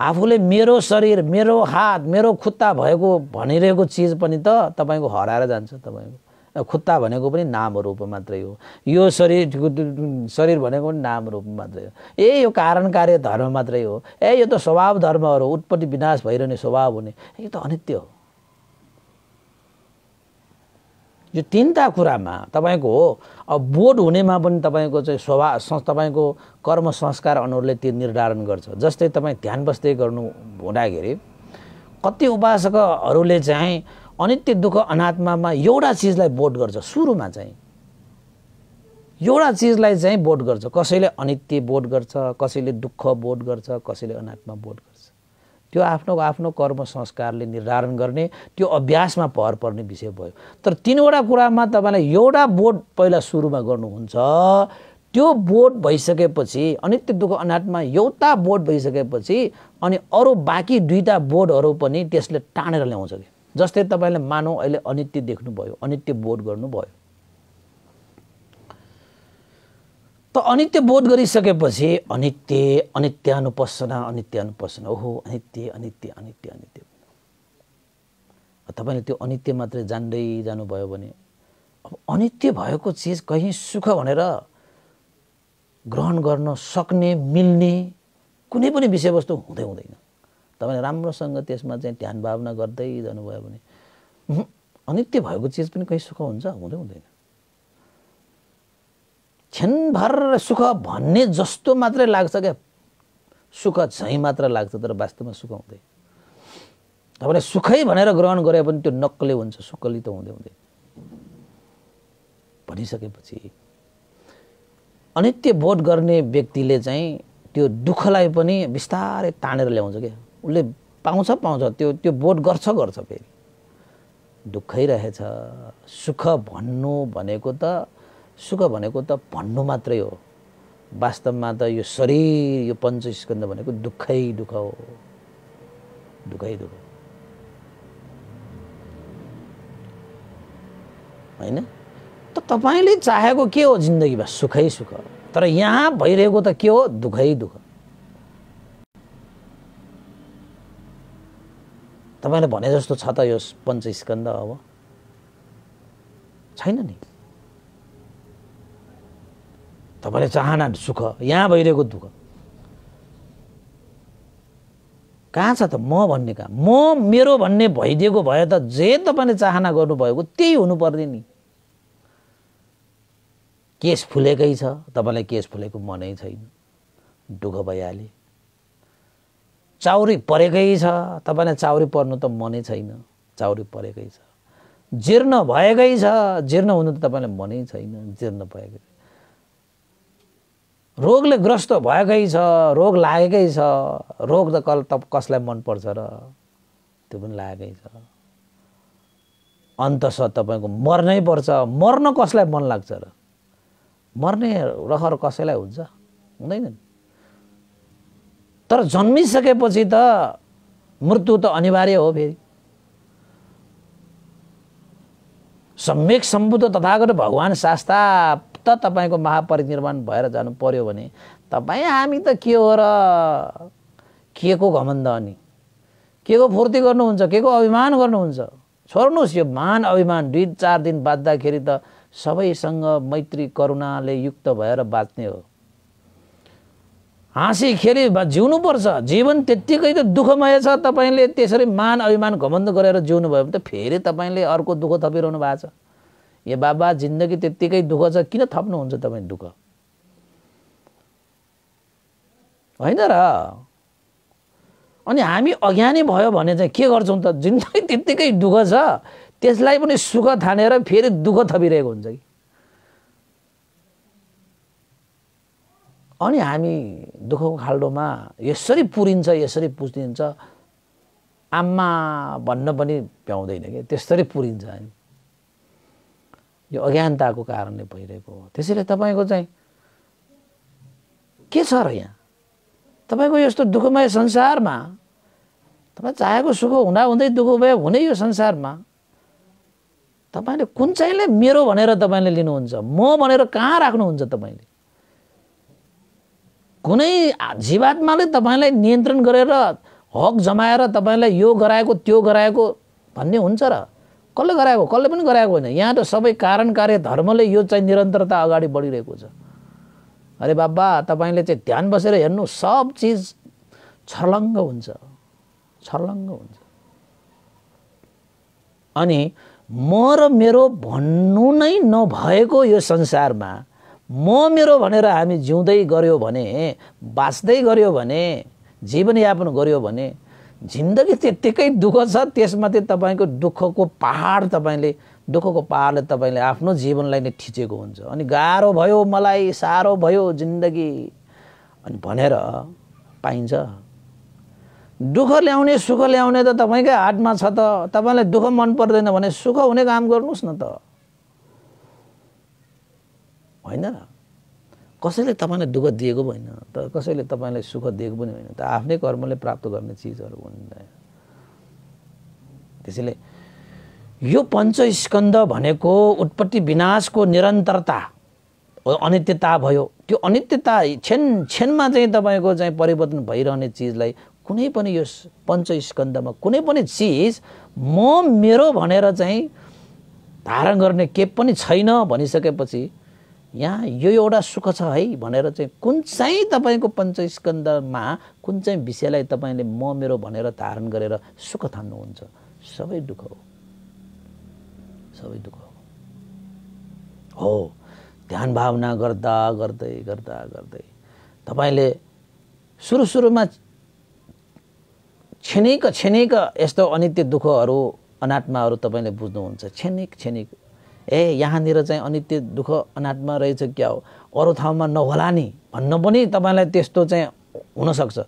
आफूले मेरो शरीर मेरो हात मेरो खुत्ता भएको भनिरहेको चिज पनि त तपाईँको हराएर जान्छ तपाईँको खुत्ता भनेको पनि नाम रूप मात्रै हो यो शरीर शरीर भनेको पनि नाम रूप मात्रै हो ए यो कारण कार्य धर्म मात्रै हो ए यो त स्वभाव धर्महरू उत्पत्ति विनाश भइरहने स्वभाव हुने यो त अनित्य हो यो तिनवटा कुरामा तपाईँको अब बोर्ड हुनेमा पनि तपाईँको चाहिँ स्वभाव तपाईँको कर्म संस्कार अनुरूपले त्यो निर्धारण गर्छ जस्तै तपाईँ ध्यान बस्दै गर्नु हुँदाखेरि कति उपासकहरूले चाहिँ अनित्य दुःख अनात्मामा एउटा चिजलाई बोट गर्छ सुरुमा चाहिँ एउटा चिजलाई चाहिँ बोट गर्छ कसैले अनित्य बोट गर्छ कसैले दुःख बोट गर्छ कसैले अनात्मा बोट गर्छ त्यो आफ्नो आफ्नो कर्म संस्कारले निर्धारण गर्ने त्यो अभ्यासमा भर पर्ने विषय भयो तर तिनवटा कुरामा तपाईँलाई एउटा बोट पहिला सुरुमा गर्नुहुन्छ त्यो बोट भइसकेपछि अनित्य दुःख अनाटमा एउटा बोट भइसकेपछि अनि अरू बाँकी दुईवटा बोटहरू पनि त्यसले टाँडेर ल्याउँछ कि जस्तै तपाईँले मानौँ अहिले अनित्य देख्नुभयो अनित्य बोट गर्नुभयो अनित्य बोध गरिसकेपछि अनित्य अनित्यानुपसना अनित्यानुपसना ओहो अनित्य अनित्य अनित्य अनित्य तपाईँले त्यो अनित्य मात्रै जान्दै जानुभयो भने अब अनित्य भएको चिज कहीँ सुख भनेर ग्रहण गर्न सक्ने मिल्ने कुनै पनि विषयवस्तु हुँदै हुँदैन तपाईँले राम्रोसँग त्यसमा चाहिँ ध्यान भावना गर्दै जानुभयो भने अनित्य भएको चिज पनि कहीँ सुख हुन्छ हुँदै हुँदैन क्षणभर सुख भन्ने जस्तो मात्रै लाग्छ क्या सुख झैँ मात्र लाग्छ तर वास्तवमा सुख हुँदैन तपाईँले सुखै भनेर ग्रहण गरे पनि त्यो नक्कले हुन्छ सुकली त हुँदै हुँदैन भनिसकेपछि अनित्य बोध गर्ने व्यक्तिले चाहिँ त्यो दुःखलाई पनि बिस्तारै तानेर ल्याउँछ क्या उसले पाउँछ पाउँछ त्यो त्यो बोध गर्छ गर्छ फेरि दुःखै रहेछ सुख भन्नु भनेको त सुख भनेको त भन्नु मात्रै हो वास्तवमा त यो शरीर यो पञ्च स्कन्द भनेको दुःखै दुःख हो दुःखै दुःख होइन त तपाईँले चाहेको के हो जिन्दगीमा सुखै सुख तर यहाँ भइरहेको त के हो दुःखै दुःख तपाईँले भने जस्तो छ त यो पञ्च स्कन्द अब छैन नि तपाईँले चाहना सुख यहाँ भइरहेको दुःख कहाँ छ त म भन्ने कहाँ म मेरो भन्ने भइदिएको भए त जे तपाईँले चाहना गर्नुभएको त्यही हुनु नि केस फुलेकै छ तपाईँलाई केस फुलेको मनै छैन दुःख भइहाले चाउरी परेकै छ तपाईँलाई चाउरी पर्नु त मनै छैन चाउरी परेकै छ जीर्ण भएकै छ जीर्ण हुनु त तपाईँलाई मनै छैन जीर्ण भएकै रोगले ग्रस्त भएकै छ रोग लागेकै छ रोग त कल त कसलाई मनपर्छ र त्यो पनि लागेकै छ अन्तस तपाईँको मर्नै पर्छ मर्न कसलाई मन लाग्छ र मर्ने रहर कसैलाई हुन्छ हुँदैन तर जन्मिसकेपछि त मृत्यु त अनिवार्य हो फेरि सम्यक सम्बुद्ध तथागत भगवान् शास्ता त तपाईँको महापरिनिर्माण भएर जानु पर्यो भने तपाईँ हामी त के हो र के को घमण्ड अनि के को फुर्ती गर्नुहुन्छ के को अभिमान गर्नुहुन्छ छोड्नुहोस् यो मान अभिमान दुई चार दिन बाँच्दाखेरि त सबैसँग मैत्री करुणाले युक्त भएर बाँच्ने हो हाँसी खेली जिउनुपर्छ जीवन त्यत्तिकै त दुःखमय छ तपाईँले त्यसरी मान अभिमान घमन्द गरेर जिउनु भयो भने त फेरि तपाईँले अर्को दुःख थपिरहनु भएको छ ए बाबा जिन्दगी त्यत्तिकै दुःख छ किन थप्नुहुन्छ तपाईँ दुःख होइन र अनि हामी अज्ञानी भयो भने चाहिँ के गर्छौँ त जिन्दगी त्यत्तिकै दुःख छ त्यसलाई पनि सुख थानेर फेरि दुःख थपिरहेको हुन्छ कि अनि हामी दुःखको खाल्डोमा यसरी पुरिन्छ यसरी पुजिन्छ आमा भन्न पनि भ्याउँदैन कि त्यसरी पुरिन्छ हामी यो अज्ञानताको कारणले भइरहेको हो त्यसैले तपाईँको चाहिँ के छ र यहाँ तपाईँको यस्तो दुःखमय संसारमा तपाईँ चाहेको सुख हुँदाहुँदै दुःखमय हुने यो संसारमा तपाईँले कुन चाहिँले मेरो भनेर तपाईँले लिनुहुन्छ म भनेर कहाँ राख्नुहुन्छ तपाईँले कुनै जीवात्माले तपाईँलाई नियन्त्रण गरेर हक जमाएर तपाईँलाई यो गराएको त्यो गराएको भन्ने हुन्छ र कसले गराएको कसले पनि गराएको होइन यहाँ त सबै कारण कार्य धर्मले यो चाहिँ निरन्तरता अगाडि बढिरहेको छ अरे बाबा तपाईँले चाहिँ ध्यान बसेर हेर्नु सब चिज छर्लङ्ग हुन्छ छर्लङ्ग हुन्छ अनि म र मेरो भन्नु नै नभएको यो संसारमा म मेरो भनेर हामी जिउँदै गऱ्यो भने बाँच्दै गऱ्यो भने जीवनयापन गऱ्यो भने जिन्दगी त्यत्तिकै दुःख छ त्यसमाथि तपाईँको दुःखको पहाड तपाईँले दुःखको पहाडले तपाईँले आफ्नो जीवनलाई नै थिचेको हुन्छ अनि गाह्रो भयो मलाई साह्रो भयो जिन्दगी अनि भनेर पाइन्छ दुःख ल्याउने सुख ल्याउने त तपाईँकै हातमा छ त तपाईँलाई दुःख मन पर्दैन भने सुख हुने काम गर्नुहोस् न त होइन कसैले तपाईँलाई दुःख दिएको होइन त कसैले तपाईँलाई सुख दिएको पनि होइन त आफ्नै कर्मले प्राप्त गर्ने चिजहरू हुन् त्यसैले यो पञ्चस्कन्द भनेको उत्पत्ति विनाशको निरन्तरता अनित्यता भयो त्यो अनित्यता क्षेन छेनमा चाहिँ तपाईँको चाहिँ परिवर्तन भइरहने चिजलाई कुनै पनि यो पञ्चस्कन्दमा कुनै पनि चिज म मेरो भनेर चाहिँ धारण गर्ने के पनि छैन भनिसकेपछि यहाँ यो एउटा सुख छ है भनेर चाहिँ कुन चाहिँ तपाईँको पञ्चस्कन्दमा कुन चाहिँ विषयलाई तपाईँले म मेरो भनेर धारण गरेर सुख थान्नुहुन्छ सबै दुःख हो सबै दुःख हो ध्यान भावना गर्दा गर्दै गर्दा गर्दै तपाईँले सुरु सुरुमा क्षणिक क्षणिक यस्तो अनित्य दुःखहरू अनात्माहरू तपाईँले बुझ्नुहुन्छ क्षणिक छेनिक ए यहाँनिर चाहिँ अनित्य दुःख अनात्मा रहेछ क्या हो अरू ठाउँमा नहोला नि भन्न पनि तपाईँलाई त्यस्तो चाहिँ हुनसक्छ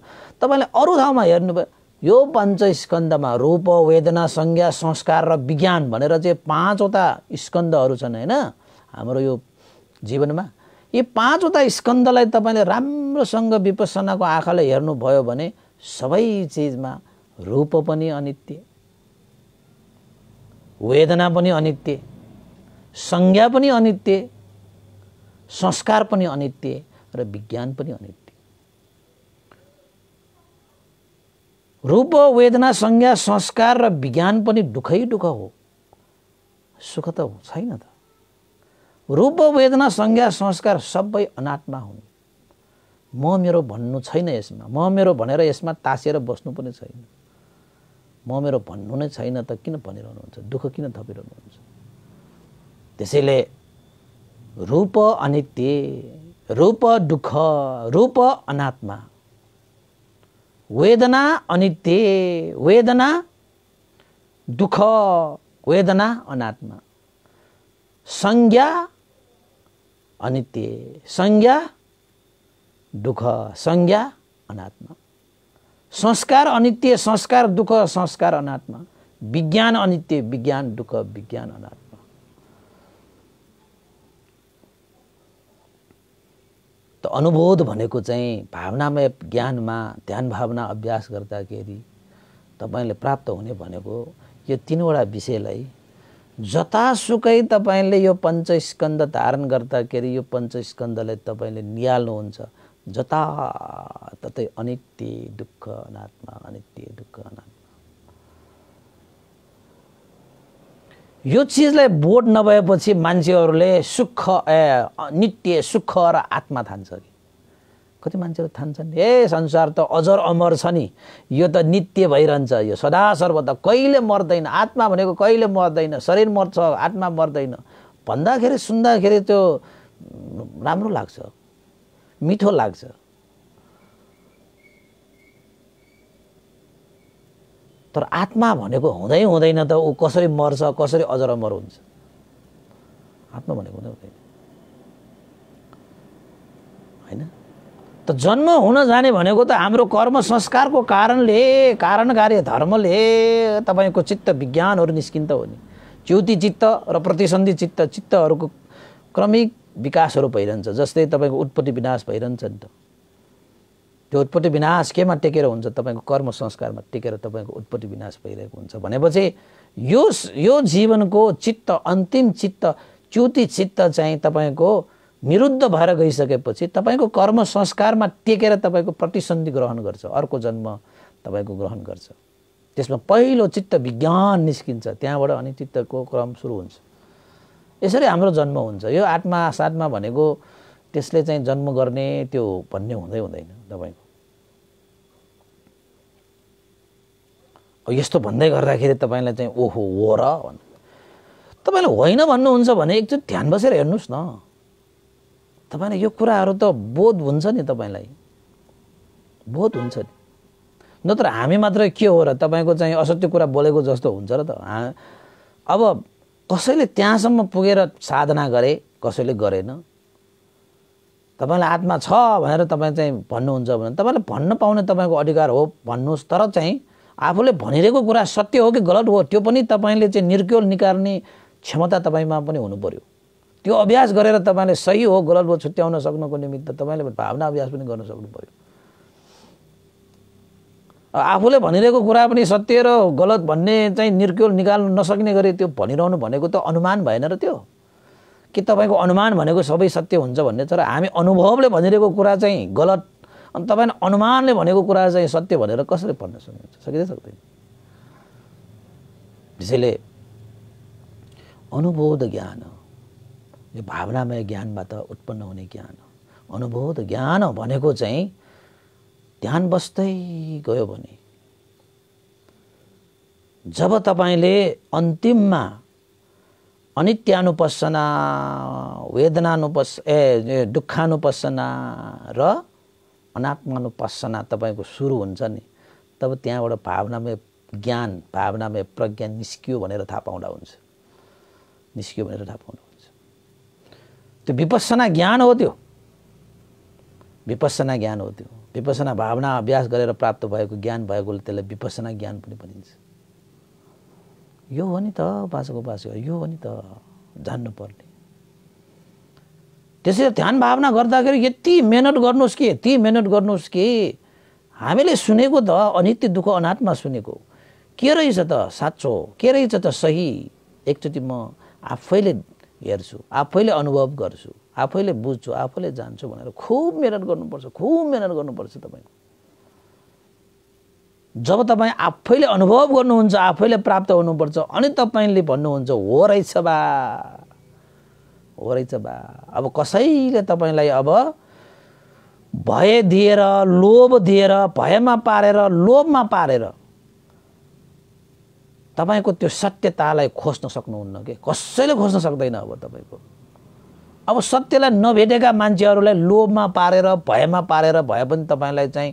तपाईँले अरू ठाउँमा हेर्नु यो पञ्च स्कन्दमा रूप वेदना संज्ञा संस्कार र विज्ञान भनेर चाहिँ पाँचवटा स्कन्दहरू छन् होइन हाम्रो यो जीवनमा यी पाँचवटा स्कन्दलाई तपाईँले राम्रोसँग विपसनाको आँखाले हेर्नुभयो भने सबै चिजमा रूप पनि अनित्य वेदना पनि अनित्य संज्ञा पनि अनित्य संस्कार पनि अनित्य र विज्ञान पनि अनित्य रूप वेदना संज्ञा संस्कार र विज्ञान पनि दुःखै दुःख हो सुख त छैन त रूप वेदना संज्ञा संस्कार सबै अनात्मा हुन् म मेरो भन्नु छैन यसमा म मेरो भनेर यसमा तासेर बस्नु पनि छैन म मेरो भन्नु नै छैन त किन भनिरहनुहुन्छ दुःख किन थपिरहनुहुन्छ त्यसैले रूप अनित्य रूप दुःख रूप अनात्मा वेदना अनित्य वेदना दुःख वेदना अनात्मा संज्ञा अनित्य संज्ञा दुःख संज्ञा अनात्मा संस्कार अनित्य संस्कार दुःख संस्कार अनात्मा विज्ञान अनित्य विज्ञान दुःख विज्ञान अनात्मा त अनुबोध भनेको चाहिँ भावनामय ज्ञानमा ध्यान भावना अभ्यास गर्दाखेरि तपाईँले प्राप्त हुने भनेको यो तिनवटा विषयलाई जतासुकै तपाईँले यो पञ्चस्कन्द धारण गर्दाखेरि यो पञ्चस्कन्दलाई तपाईँले निहाल्नुहुन्छ जताततै अनित्य दुःख अनात्मा अनित्य दुःख अनात्मा यो चिजलाई बोध नभएपछि मान्छेहरूले सुख ए नित्य सुख र आत्मा थान्छ कि कति मान्छेहरू थान्छन् ए संसार त अजर अमर छ नि यो त नित्य भइरहन्छ यो सदा सर्वदा कहिले मर्दैन आत्मा भनेको कहिले मर्दैन शरीर मर्छ आत्मा मर्दैन भन्दाखेरि सुन्दाखेरि त्यो राम्रो लाग्छ मिठो लाग्छ तर आत्मा भनेको हुँदै हुँदैन त ऊ कसरी मर्छ कसरी अजरमर अमर हुन्छ आत्मा भनेको हुँदै हुँदैन होइन त जन्म हुन जाने भनेको त हाम्रो कर्म संस्कारको कारणले कारण कार्य धर्मले तपाईँको चित्त विज्ञानहरू निस्किन्त हो नि च्युति चित्त र प्रतिसन्धि चित्त चित्तहरूको क्रमिक विकासहरू भइरहन्छ जस्तै तपाईँको उत्पत्ति विनाश भइरहन्छ नि त त्यो उत्पत्ति विनाश केमा टेकेर हुन्छ तपाईँको कर्म संस्कारमा टेकेर तपाईँको उत्पत्ति विनाश भइरहेको हुन्छ भनेपछि यो यो जीवनको चित्त अन्तिम चित्त च्युति चित्त चाहिँ तपाईँको निरुद्ध भएर गइसकेपछि तपाईँको कर्म संस्कारमा टेकेर तपाईँको प्रतिसन्धि ग्रहण गर्छ अर्को जन्म तपाईँको ग्रहण गर्छ त्यसमा पहिलो चित्त विज्ञान निस्किन्छ त्यहाँबाट अनि चित्तको क्रम सुरु हुन्छ यसरी हाम्रो जन्म हुन्छ यो आत्मा सातमा भनेको त्यसले चाहिँ जन्म गर्ने त्यो भन्ने हुँदै हुँदैन तपाईँको यस्तो भन्दै गर्दाखेरि तपाईँलाई चाहिँ ओहो हो र भन्नु तपाईँले होइन भन्नुहुन्छ भने एकचोटि ध्यान बसेर हेर्नुहोस् न तपाईँलाई यो कुराहरू त बोध हुन्छ नि तपाईँलाई बोध हुन्छ नि नत्र हामी मात्र के हो र तपाईँको चाहिँ असत्य कुरा बोलेको जस्तो हुन्छ र त अब कसैले त्यहाँसम्म पुगेर साधना गरे कसैले गरेन तपाईँलाई आत्मा छ भनेर तपाईँ चाहिँ भन्नुहुन्छ भने तपाईँले भन्न पाउने तपाईँको अधिकार हो भन्नुहोस् तर चाहिँ आफूले भनिरहेको कुरा सत्य हो कि गलत हो त्यो पनि तपाईँले चाहिँ निर्क्योल निकाल्ने क्षमता तपाईँमा पनि हुनु पऱ्यो त्यो अभ्यास गरेर तपाईँले सही हो गलत हो छुट्याउन सक्नुको निमित्त तपाईँले भावना अभ्यास पनि गर्न सक्नु पऱ्यो आफूले भनिरहेको कुरा पनि सत्य र गलत भन्ने चाहिँ निर्क्योल निकाल्नु नसक्ने गरी त्यो भनिरहनु भनेको त अनुमान भएन र त्यो कि तपाईँको अनुमान भनेको सबै सत्य हुन्छ भन्ने तर हामी अनुभवले भनिरहेको कुरा चाहिँ गलत अनि तपाईँले अनुमानले भनेको कुरा चाहिँ सत्य भनेर कसरी पढ्न सक्नुहुन्छ सकिँदै सक्दैन त्यसैले अनुबोध ज्ञान यो भावनामय ज्ञानबाट उत्पन्न हुने ज्ञान अनुबोध ज्ञान भनेको चाहिँ ध्यान बस्दै गयो भने जब तपाईँले अन्तिममा अनित्यानुपसना वेदनानुपस ए दुःखानुपसना र अनात्मानुपासना तपाईँको सुरु हुन्छ नि तब त्यहाँबाट भावनामय ज्ञान भावनामय प्रज्ञा निस्कियो भनेर थाहा पाउँदा हुन्छ निस्कियो भनेर थाहा पाउँदा हुन्छ त्यो विपसना ज्ञान हो त्यो विपसना ज्ञान हो त्यो विपसना भावना अभ्यास गरेर प्राप्त भएको ज्ञान भएकोले त्यसलाई विपसना ज्ञान पनि भनिन्छ यो हो नि त बासोको बास यो हो नि त जान्नुपर्ने त्यसैले ध्यान भावना गर्दाखेरि यति मेहनत गर्नुहोस् कि यति मेहनत गर्नुहोस् कि हामीले सुनेको त अनित्य दुःख अनाथमा सुनेको के रहेछ त साँचो के रहेछ त सही एकचोटि म आफैले हेर्छु आफैले अनुभव गर्छु आफैले बुझ्छु आफैले जान्छु भनेर खुब मेहनत गर्नुपर्छ खुब मेहनत गर्नुपर्छ तपाईँको जब तपाईँ आफैले अनुभव गर्नुहुन्छ आफैले प्राप्त हुनुपर्छ अनि तपाईँले भन्नुहुन्छ हो रहेछ बा हो रहेछ बा अब कसैले तपाईँलाई अब भय दिएर लोभ दिएर भयमा पारेर लोभमा पारेर तपाईँको त्यो सत्यतालाई खोज्न सक्नुहुन्न कि कसैले खोज्न सक्दैन अब तपाईँको अब सत्यलाई नभेटेका मान्छेहरूलाई लोभमा पारेर भयमा पारेर भए पनि तपाईँलाई चाहिँ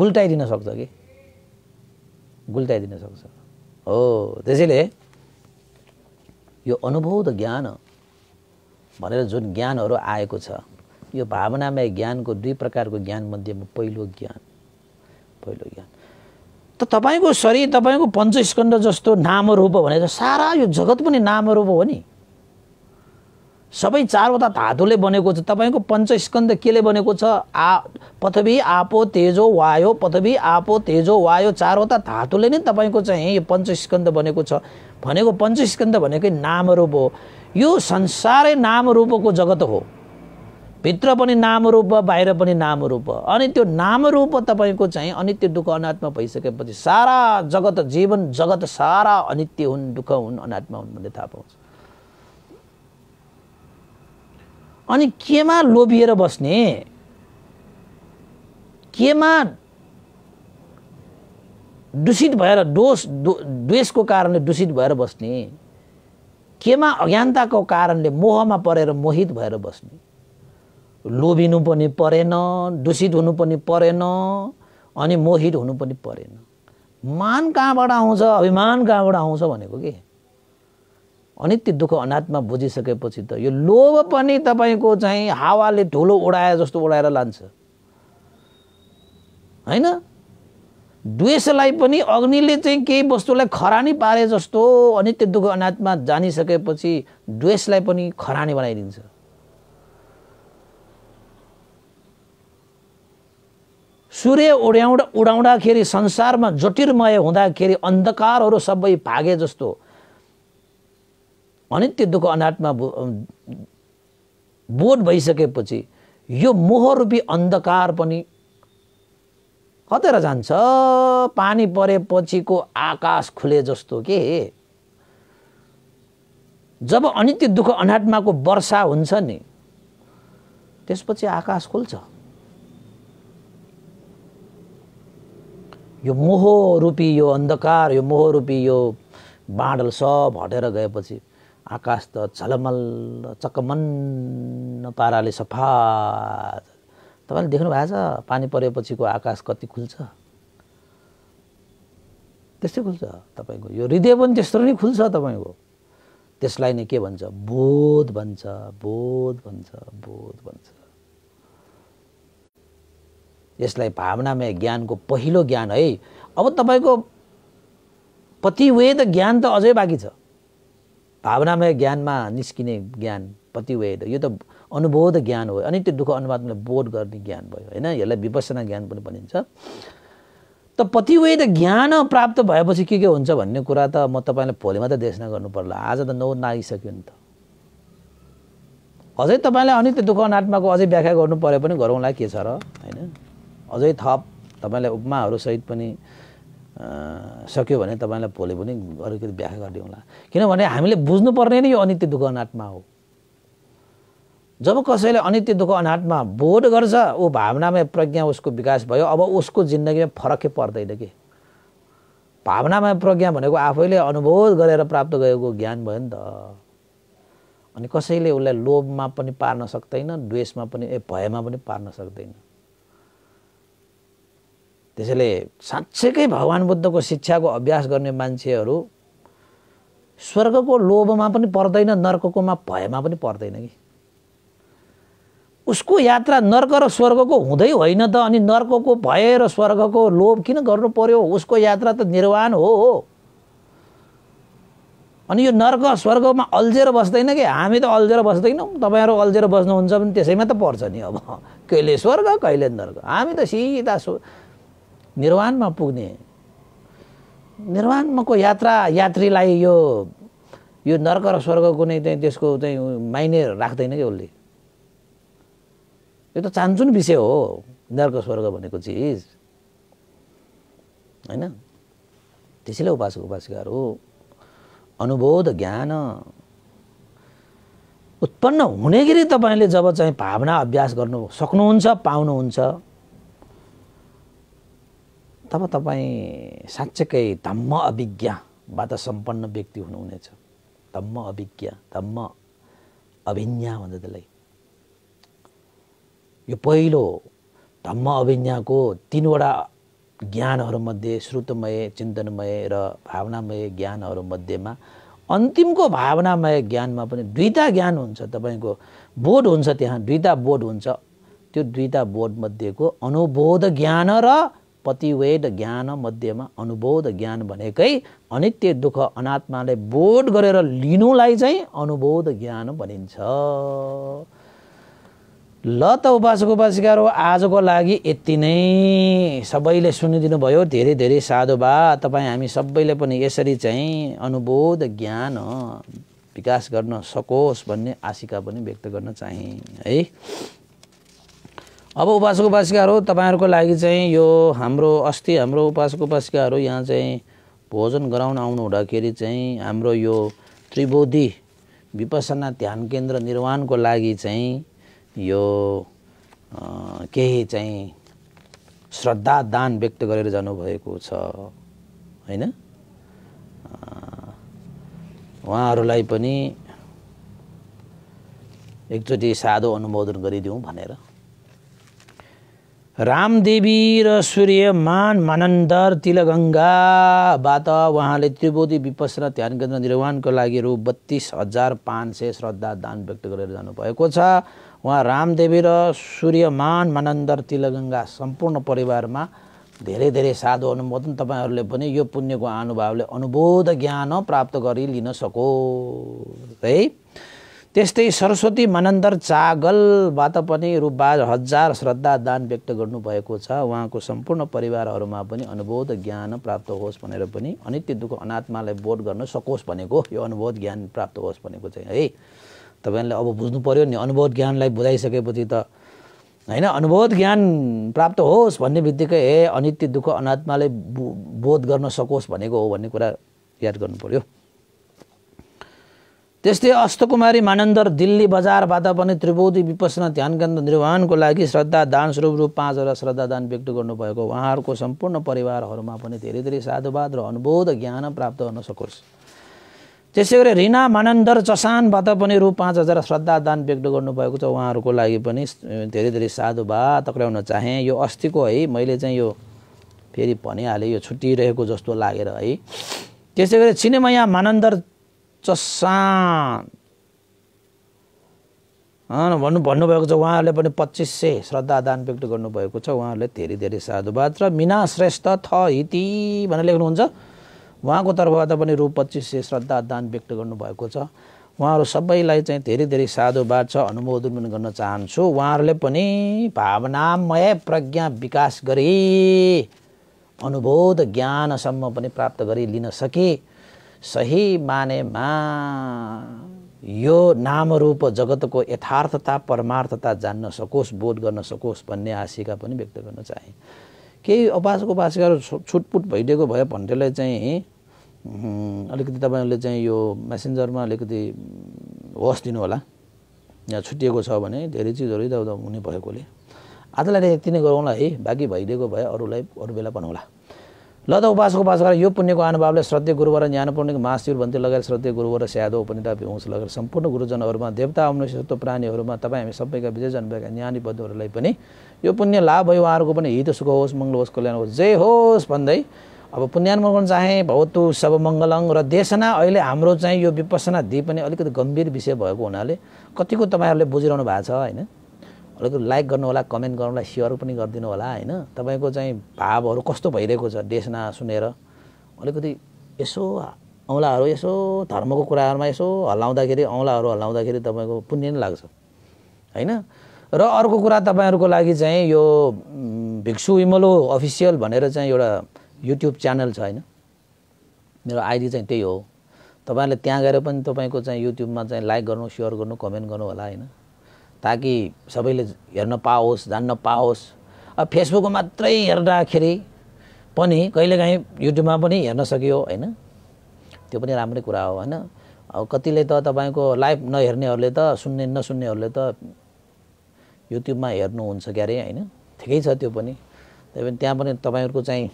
गुल्टाइदिन सक्छ कि गुल्टाइदिन सक्छ हो त्यसैले यो अनुभव त ज्ञान भनेर जुन ज्ञानहरू आएको छ यो भावनामय ज्ञानको दुई प्रकारको ज्ञान मध्येमा पहिलो ज्ञान पहिलो ज्ञान त तपाईँको शरीर तपाईँको पञ्चस्कन्द जस्तो नामरूप भने त सारा यो जगत पनि नामरूप हो नि सबै चारवटा धातुले बनेको छ तपाईँको पञ्चस्कन्द केले बनेको छ आ पथवी आपो तेजो वायो पथवी आपो तेजो वायो चारवटा धातुले नै तपाईँको चाहिँ यो पञ्चस्कन्द बनेको छ भनेको पञ्चस्कन्द भनेकै नामरूप हो यो संसारै नाम रूपको जगत हो भित्र पनि नाम रूप बाहिर पनि नाम रूप अनि त्यो नाम रूप तपाईँको चाहिँ अनित्य दुःख अनात्मा भइसकेपछि सारा जगत जीवन जगत सारा अनित्य हुन् दुःख हुन् अनात्मा हुन् भन्ने थाहा पाउँछ अनि केमा लोभिएर बस्ने केमा दूषित भएर दोष द्वेषको कारणले दूषित भएर बस्ने केमा अज्ञानताको कारणले मोहमा परेर मोहित भएर बस्ने लोभिनु पनि परेन दूषित हुनु पनि परेन अनि मोहित हुनु पनि परेन मान कहाँबाट आउँछ अभिमान कहाँबाट आउँछ भनेको के अनि त्यो दुःख अनात्मा बुझिसकेपछि त यो लोभ पनि तपाईँको चाहिँ हावाले धुलो उडाए जस्तो उडाएर लान्छ होइन द्वेषलाई पनि अग्निले चाहिँ केही वस्तुलाई खरानी पारे जस्तो अनि त्यो दुःख अनाथमा जानिसकेपछि द्वेषलाई पनि खरानी बनाइदिन्छ सूर्य उड्याउँदा उडाउँदाखेरि संसारमा जटिलमय हुँदाखेरि अन्धकारहरू सबै भागे जस्तो अनित्य दुःख अनाथमा बोध भइसकेपछि यो मोह रूपी अन्धकार पनि खतेर जान्छ पानी परेपछिको आकाश खुले जस्तो के जब अनित्य दुःख अनात्माको वर्षा हुन्छ नि त्यसपछि आकाश खुल्छ यो मोह रूपी यो अन्धकार यो मोह रूपी यो बाँडल सब हटेर गएपछि आकाश त झलमल चकमन्न पाराले सफा तपाईँले देख्नु भएको छ पानी परेपछिको आकाश कति खुल्छ त्यस्तै खुल्छ तपाईँको यो हृदय पनि त्यस्तो नै खुल्छ तपाईँको त्यसलाई नै के भन्छ बोध भन्छ बोध भन्छ बोध भन्छ यसलाई भावनामय ज्ञानको पहिलो ज्ञान है अब तपाईँको पतिवेद ज्ञान त अझै बाँकी छ भावनामय ज्ञानमा निस्किने ज्ञान पतिवेद यो त अनुबोध ज्ञान हो अनि त्यो दुःख अनुवादमा बोध गर्ने ज्ञान भयो होइन यसलाई विपसना ज्ञान पनि भनिन्छ त पतिवेद ज्ञान प्राप्त भएपछि के के हुन्छ भन्ने कुरा त म तपाईँलाई भोलि मात्रै देशना गर्नु पर्ला आज त नौ नागिसक्यो नि त अझै तपाईँलाई अनित्य त्यो दुःख अनात्माको अझै व्याख्या गर्नु पऱ्यो पनि गरौँला के छ र होइन अझै थप तपाईँलाई उपमाहरूसहित पनि सक्यो भने तपाईँलाई भोलि पनि अलिकति व्याख्या गरिदिउँला किनभने हामीले बुझ्नुपर्ने नै यो अनित्य दुःख अनात्मा हो जब कसैले अनित्य दुःख अनाटमा बोध गर्छ ऊ भावनामा प्रज्ञा उसको विकास भयो अब उसको जिन्दगीमा फरकै पर्दैन कि भावनामा प्रज्ञा भनेको आफैले अनुभव गरेर प्राप्त गरेको ज्ञान भयो नि त अनि कसैले उसलाई लोभमा पनि पार्न सक्दैन द्वेषमा पनि ए भयमा पनि पार्न सक्दैन त्यसैले साँच्चैकै भगवान् बुद्धको शिक्षाको अभ्यास गर्ने मान्छेहरू स्वर्गको लोभमा पनि पर्दैन नर्ककोमा भयमा पनि पर्दैन कि उसको यात्रा नर्क र स्वर्गको हुँदै होइन त अनि नर्कको भय र स्वर्गको लोभ किन गर्नु पर्यो उसको यात्रा त निर्वाण हो हो अनि यो नर्क स्वर्गमा अल्झेर बस्दैन कि हामी त अल्झेर बस्दैनौँ तपाईँहरू अल्झेर बस्नुहुन्छ भने त्यसैमा त पर्छ नि अब [LAUGHS] कहिले स्वर्ग कहिले नर्क हामी त सिधा स्व निर्वाणमा पुग्ने निर्वाणमाको यात्रा यात्रीलाई यो यो नर्क र स्वर्गको कुनै चाहिँ त्यसको चाहिँ माइने राख्दैन कि उसले यो त चान्चुन विषय हो नर्क स्वर्ग भनेको चिज होइन त्यसैले उपासक उपासिकाहरू अनुबोध ज्ञान उत्पन्न हुने गरी तपाईँले जब चाहिँ भावना अभ्यास गर्नु सक्नुहुन्छ पाउनुहुन्छ तब तपाईँ साँच्चैकै धम्म अभिज्ञबाट सम्पन्न व्यक्ति हुनुहुनेछ धम्म अभिज्ञ धम्म अभिज्ञा भन्छ त्यसलाई यो पहिलो धम्म अभिज्ञाको तिनवटा ज्ञानहरूमध्ये श्रुतमय चिन्तनमय र भावनामय ज्ञानहरूमध्येमा अन्तिमको भावनामय ज्ञानमा पनि दुईवटा ज्ञान हुन्छ तपाईँको बोध हुन्छ त्यहाँ दुईवटा बोध हुन्छ त्यो दुईवटा बोधमध्येको अनुबोध ज्ञान र पतिवेद ज्ञान मध्येमा अनुबोध ज्ञान भनेकै अनित्य दुःख अनात्मालाई बोध गरेर लिनुलाई चाहिँ अनुबोध ज्ञान भनिन्छ ल त उपासक उपासिकाहरू आजको लागि यति नै सबैले सुनिदिनु भयो धेरै धेरै साधुवाद तपाईँ हामी सबैले पनि यसरी चाहिँ अनुबोध ज्ञान विकास गर्न सकोस् भन्ने आशिका पनि व्यक्त गर्न चाहे है अब उपासक उपासिकाहरू तपाईँहरूको लागि चाहिँ यो हाम्रो अस्ति हाम्रो उपासक उपासिकाहरू यहाँ चाहिँ भोजन गराउन आउनु हुँदाखेरि चाहिँ हाम्रो यो त्रिबोधी विपसना ध्यान केन्द्र निर्माणको लागि चाहिँ यो केही चाहिँ श्रद्धा दान व्यक्त गरेर जानुभएको छ होइन उहाँहरूलाई पनि एकचोटि साधु अनुमोदन गरिदिउँ भनेर रामदेवी र सूर्यमान मानन्दर तिलगङ्गाबाट उहाँले त्रिभुदी र ध्यान केन्द्र निर्माणको लागि रु बत्तिस हजार पाँच सय श्रद्धा दान व्यक्त गरेर जानुभएको छ उहाँ रामदेवी र सूर्यमान मनन्दर तिलगङ्गा सम्पूर्ण परिवारमा धेरै धेरै साधु अनुमोदन तपाईँहरूले पनि यो पुण्यको अनुभवले अनुबोध ज्ञान प्राप्त गरी लिन सको है त्यस्तै सरस्वती मनन्दर चागलबाट पनि रु हजार श्रद्धा दान व्यक्त गर्नुभएको छ उहाँको सम्पूर्ण परिवारहरूमा पनि अनुबोध ज्ञान प्राप्त होस् भनेर पनि अनित्य दुःख अनात्मालाई बोध गर्न सकोस् भनेको यो अनुबोध ज्ञान प्राप्त होस् भनेको चाहिँ है तपाईँले अब बुझ्नु पऱ्यो नि अनुभव ज्ञानलाई बुझाइसकेपछि त होइन अनुभव ज्ञान प्राप्त होस् भन्ने बित्तिकै हे अनित्य दुःख अनात्माले बोध गर्न सकोस् भनेको हो भन्ने कुरा याद गर्नु पऱ्यो त्यस्तै अष्टकुमारी मानन्दर दिल्ली बजारबाट पनि त्रिभुदी विपसना ध्यान केन्द्र निर्माणको लागि श्रद्धा दान स्वरूप रूप पाँचवटा श्रद्धा दान व्यक्त गर्नुभएको उहाँहरूको सम्पूर्ण परिवारहरूमा पनि धेरै धेरै साधुवाद र अनुबोध ज्ञान प्राप्त गर्न सकोस् त्यसै गरी रिना मानन्दर चसानबाट पनि रु पाँच हजार श्रद्धादान व्यक्त गर्नुभएको छ उहाँहरूको लागि पनि धेरै धेरै साधुवाद तक्राउन चाहेँ यो अस्तिको है मैले चाहिँ यो फेरि भनिहालेँ यो छुट्टिरहेको जस्तो लागेर है त्यसै गरी चिनेमया मानन्दर चसान भन्नु भन्नुभएको छ उहाँहरूले पनि पच्चिस सय श्रद्धादान व्यक्त गर्नुभएको छ उहाँहरूले धेरै धेरै साधुवाद र मिना श्रेष्ठ थ हिती भनेर लेख्नुहुन्छ उहाँको तर्फबाट पनि रु पच्चिस सय श्रद्धा दान व्यक्त गर्नुभएको छ उहाँहरू सबैलाई चाहिँ धेरै धेरै साधुवाद छ अनुमोदन पनि गर्न चाहन्छु उहाँहरूले पनि भावनामय प्रज्ञा विकास गरी अनुबोध ज्ञानसम्म पनि प्राप्त गरी लिन सके सही मानेमा यो नाम रूप जगतको यथार्थता परमार्थता जान्न सकोस् बोध गर्न सकोस् भन्ने आशिका पनि व्यक्त गर्न चाहे केही उपासको उपासिकाहरू छुटपुट भइदिएको भयो भन्नेलाई चाहिँ अलिकति तपाईँहरूले चाहिँ यो मेसेन्जरमा अलिकति होस् दिनुहोला यहाँ छुटिएको छ भने धेरै चिजहरू यताउता हुने भएकोले आजलाई यति नै गरौँला है बाँकी भइदिएको भए अरूलाई अरू बेला भनौँला ल त उपासको उपास गरेर यो पुण्यको अनुभवले श्रद्धे गुरुवार ज्ञान पूर्णिको महाशिर भन्थे लगाएर श्रद्धे र स्यादो उपनिता भिउँस लगाएर सम्पूर्ण गुरुजनहरूमा देवता अमनुष्य प्राणीहरूमा तपाईँ हामी सबैका विजय जन्मका ज्ञानी बद्धहरूलाई पनि यो पुण्य लाभ भयो उहाँहरूको पनि हित सुख होस् मङ्गल होस् कल्याण होस् जे होस् भन्दै अब गर्न चाहे भवतु सब मङ्गलङ र देशना अहिले हाम्रो चाहिँ यो विपसना दि पनि अलिकति गम्भीर विषय भएको हुनाले कतिको तपाईँहरूले बुझिरहनु भएको छ होइन अलिकति लाइक गर्नु होला कमेन्ट गर्नु होला सेयर पनि गरिदिनु होला होइन तपाईँको चाहिँ भावहरू कस्तो भइरहेको छ देशना सुनेर अलिकति यसो औँलाहरू यसो धर्मको कुराहरूमा यसो हल्लाउँदाखेरि औँलाहरू हल्लाउँदाखेरि तपाईँको पुण्य नै लाग्छ होइन र अर्को कुरा तपाईँहरूको लागि चाहिँ यो भिक्षु इमलो अफिसियल भनेर चाहिँ एउटा युट्युब च्यानल छ होइन मेरो आइडी चाहिँ त्यही हो तपाईँहरूले त्यहाँ गएर पनि तपाईँको चाहिँ युट्युबमा चाहिँ लाइक गर्नु सेयर गर्नु कमेन्ट गर्नु होला होइन ताकि सबैले हेर्न पाओस् जान्न पाओस् अब फेसबुक मात्रै हेर्दाखेरि पनि कहिलेकाहीँ युट्युबमा पनि हेर्न सकियो होइन त्यो पनि राम्रै कुरा हो होइन अब कतिले त तपाईँको लाइभ नहेर्नेहरूले त सुन्ने नसुन्नेहरूले त युट्युबमा हेर्नुहुन्छ क्यारे होइन ठिकै छ त्यो पनि त्यही पनि त्यहाँ पनि तपाईँहरूको चाहिँ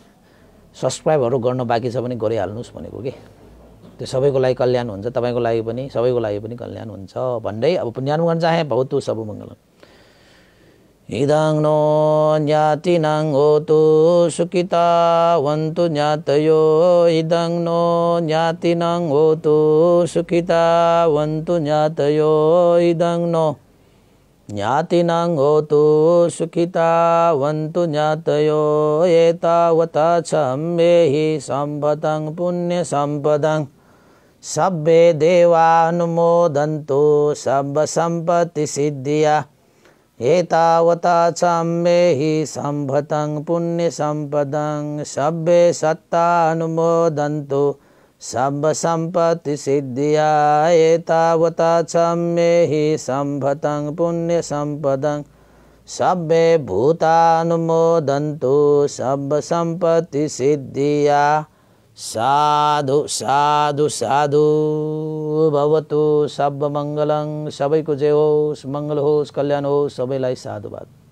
सब्सक्राइबहरू गर्न बाँकी छ भने गरिहाल्नुहोस् भनेको कि त्यो सबैको लागि कल्याण हुन्छ तपाईँको लागि पनि सबैको लागि पनि कल्याण हुन्छ भन्दै अब पुण्यानु गर्न चाहे बहुत सब मङ्गलम इदाङ नो हो तु सुकिता वन्तु ज्ञातयो इदाङ नो हो तु सुकिता वन्तु ज्ञातयो इदाङ नो ඥාතිනං හෝතු සුඛිතා වන්තු ඥාතයෝ ඒතාවතා සම්මේහි සම්පතං පුඤ්ඤ සම්පතං සබ්බේ දේවානුමෝදන්තු සබ්බ සම්පති සිද්ධියා ඒතාවතා සම්මේහි සම්පතං පුඤ්ඤ සම්පතං සබ්බේ සත්තා අනුමෝදන්තු सर्वसम्पत्तिसिद्ध्या एतावता पुण्य हि सम्भतं भूतानुमोदंतु सब संपत्ति सिद्धिया साधु साधु साधु भवतु सब को जय होस् मंगल होस् कल्याण होस् सबैलाई साधुवाद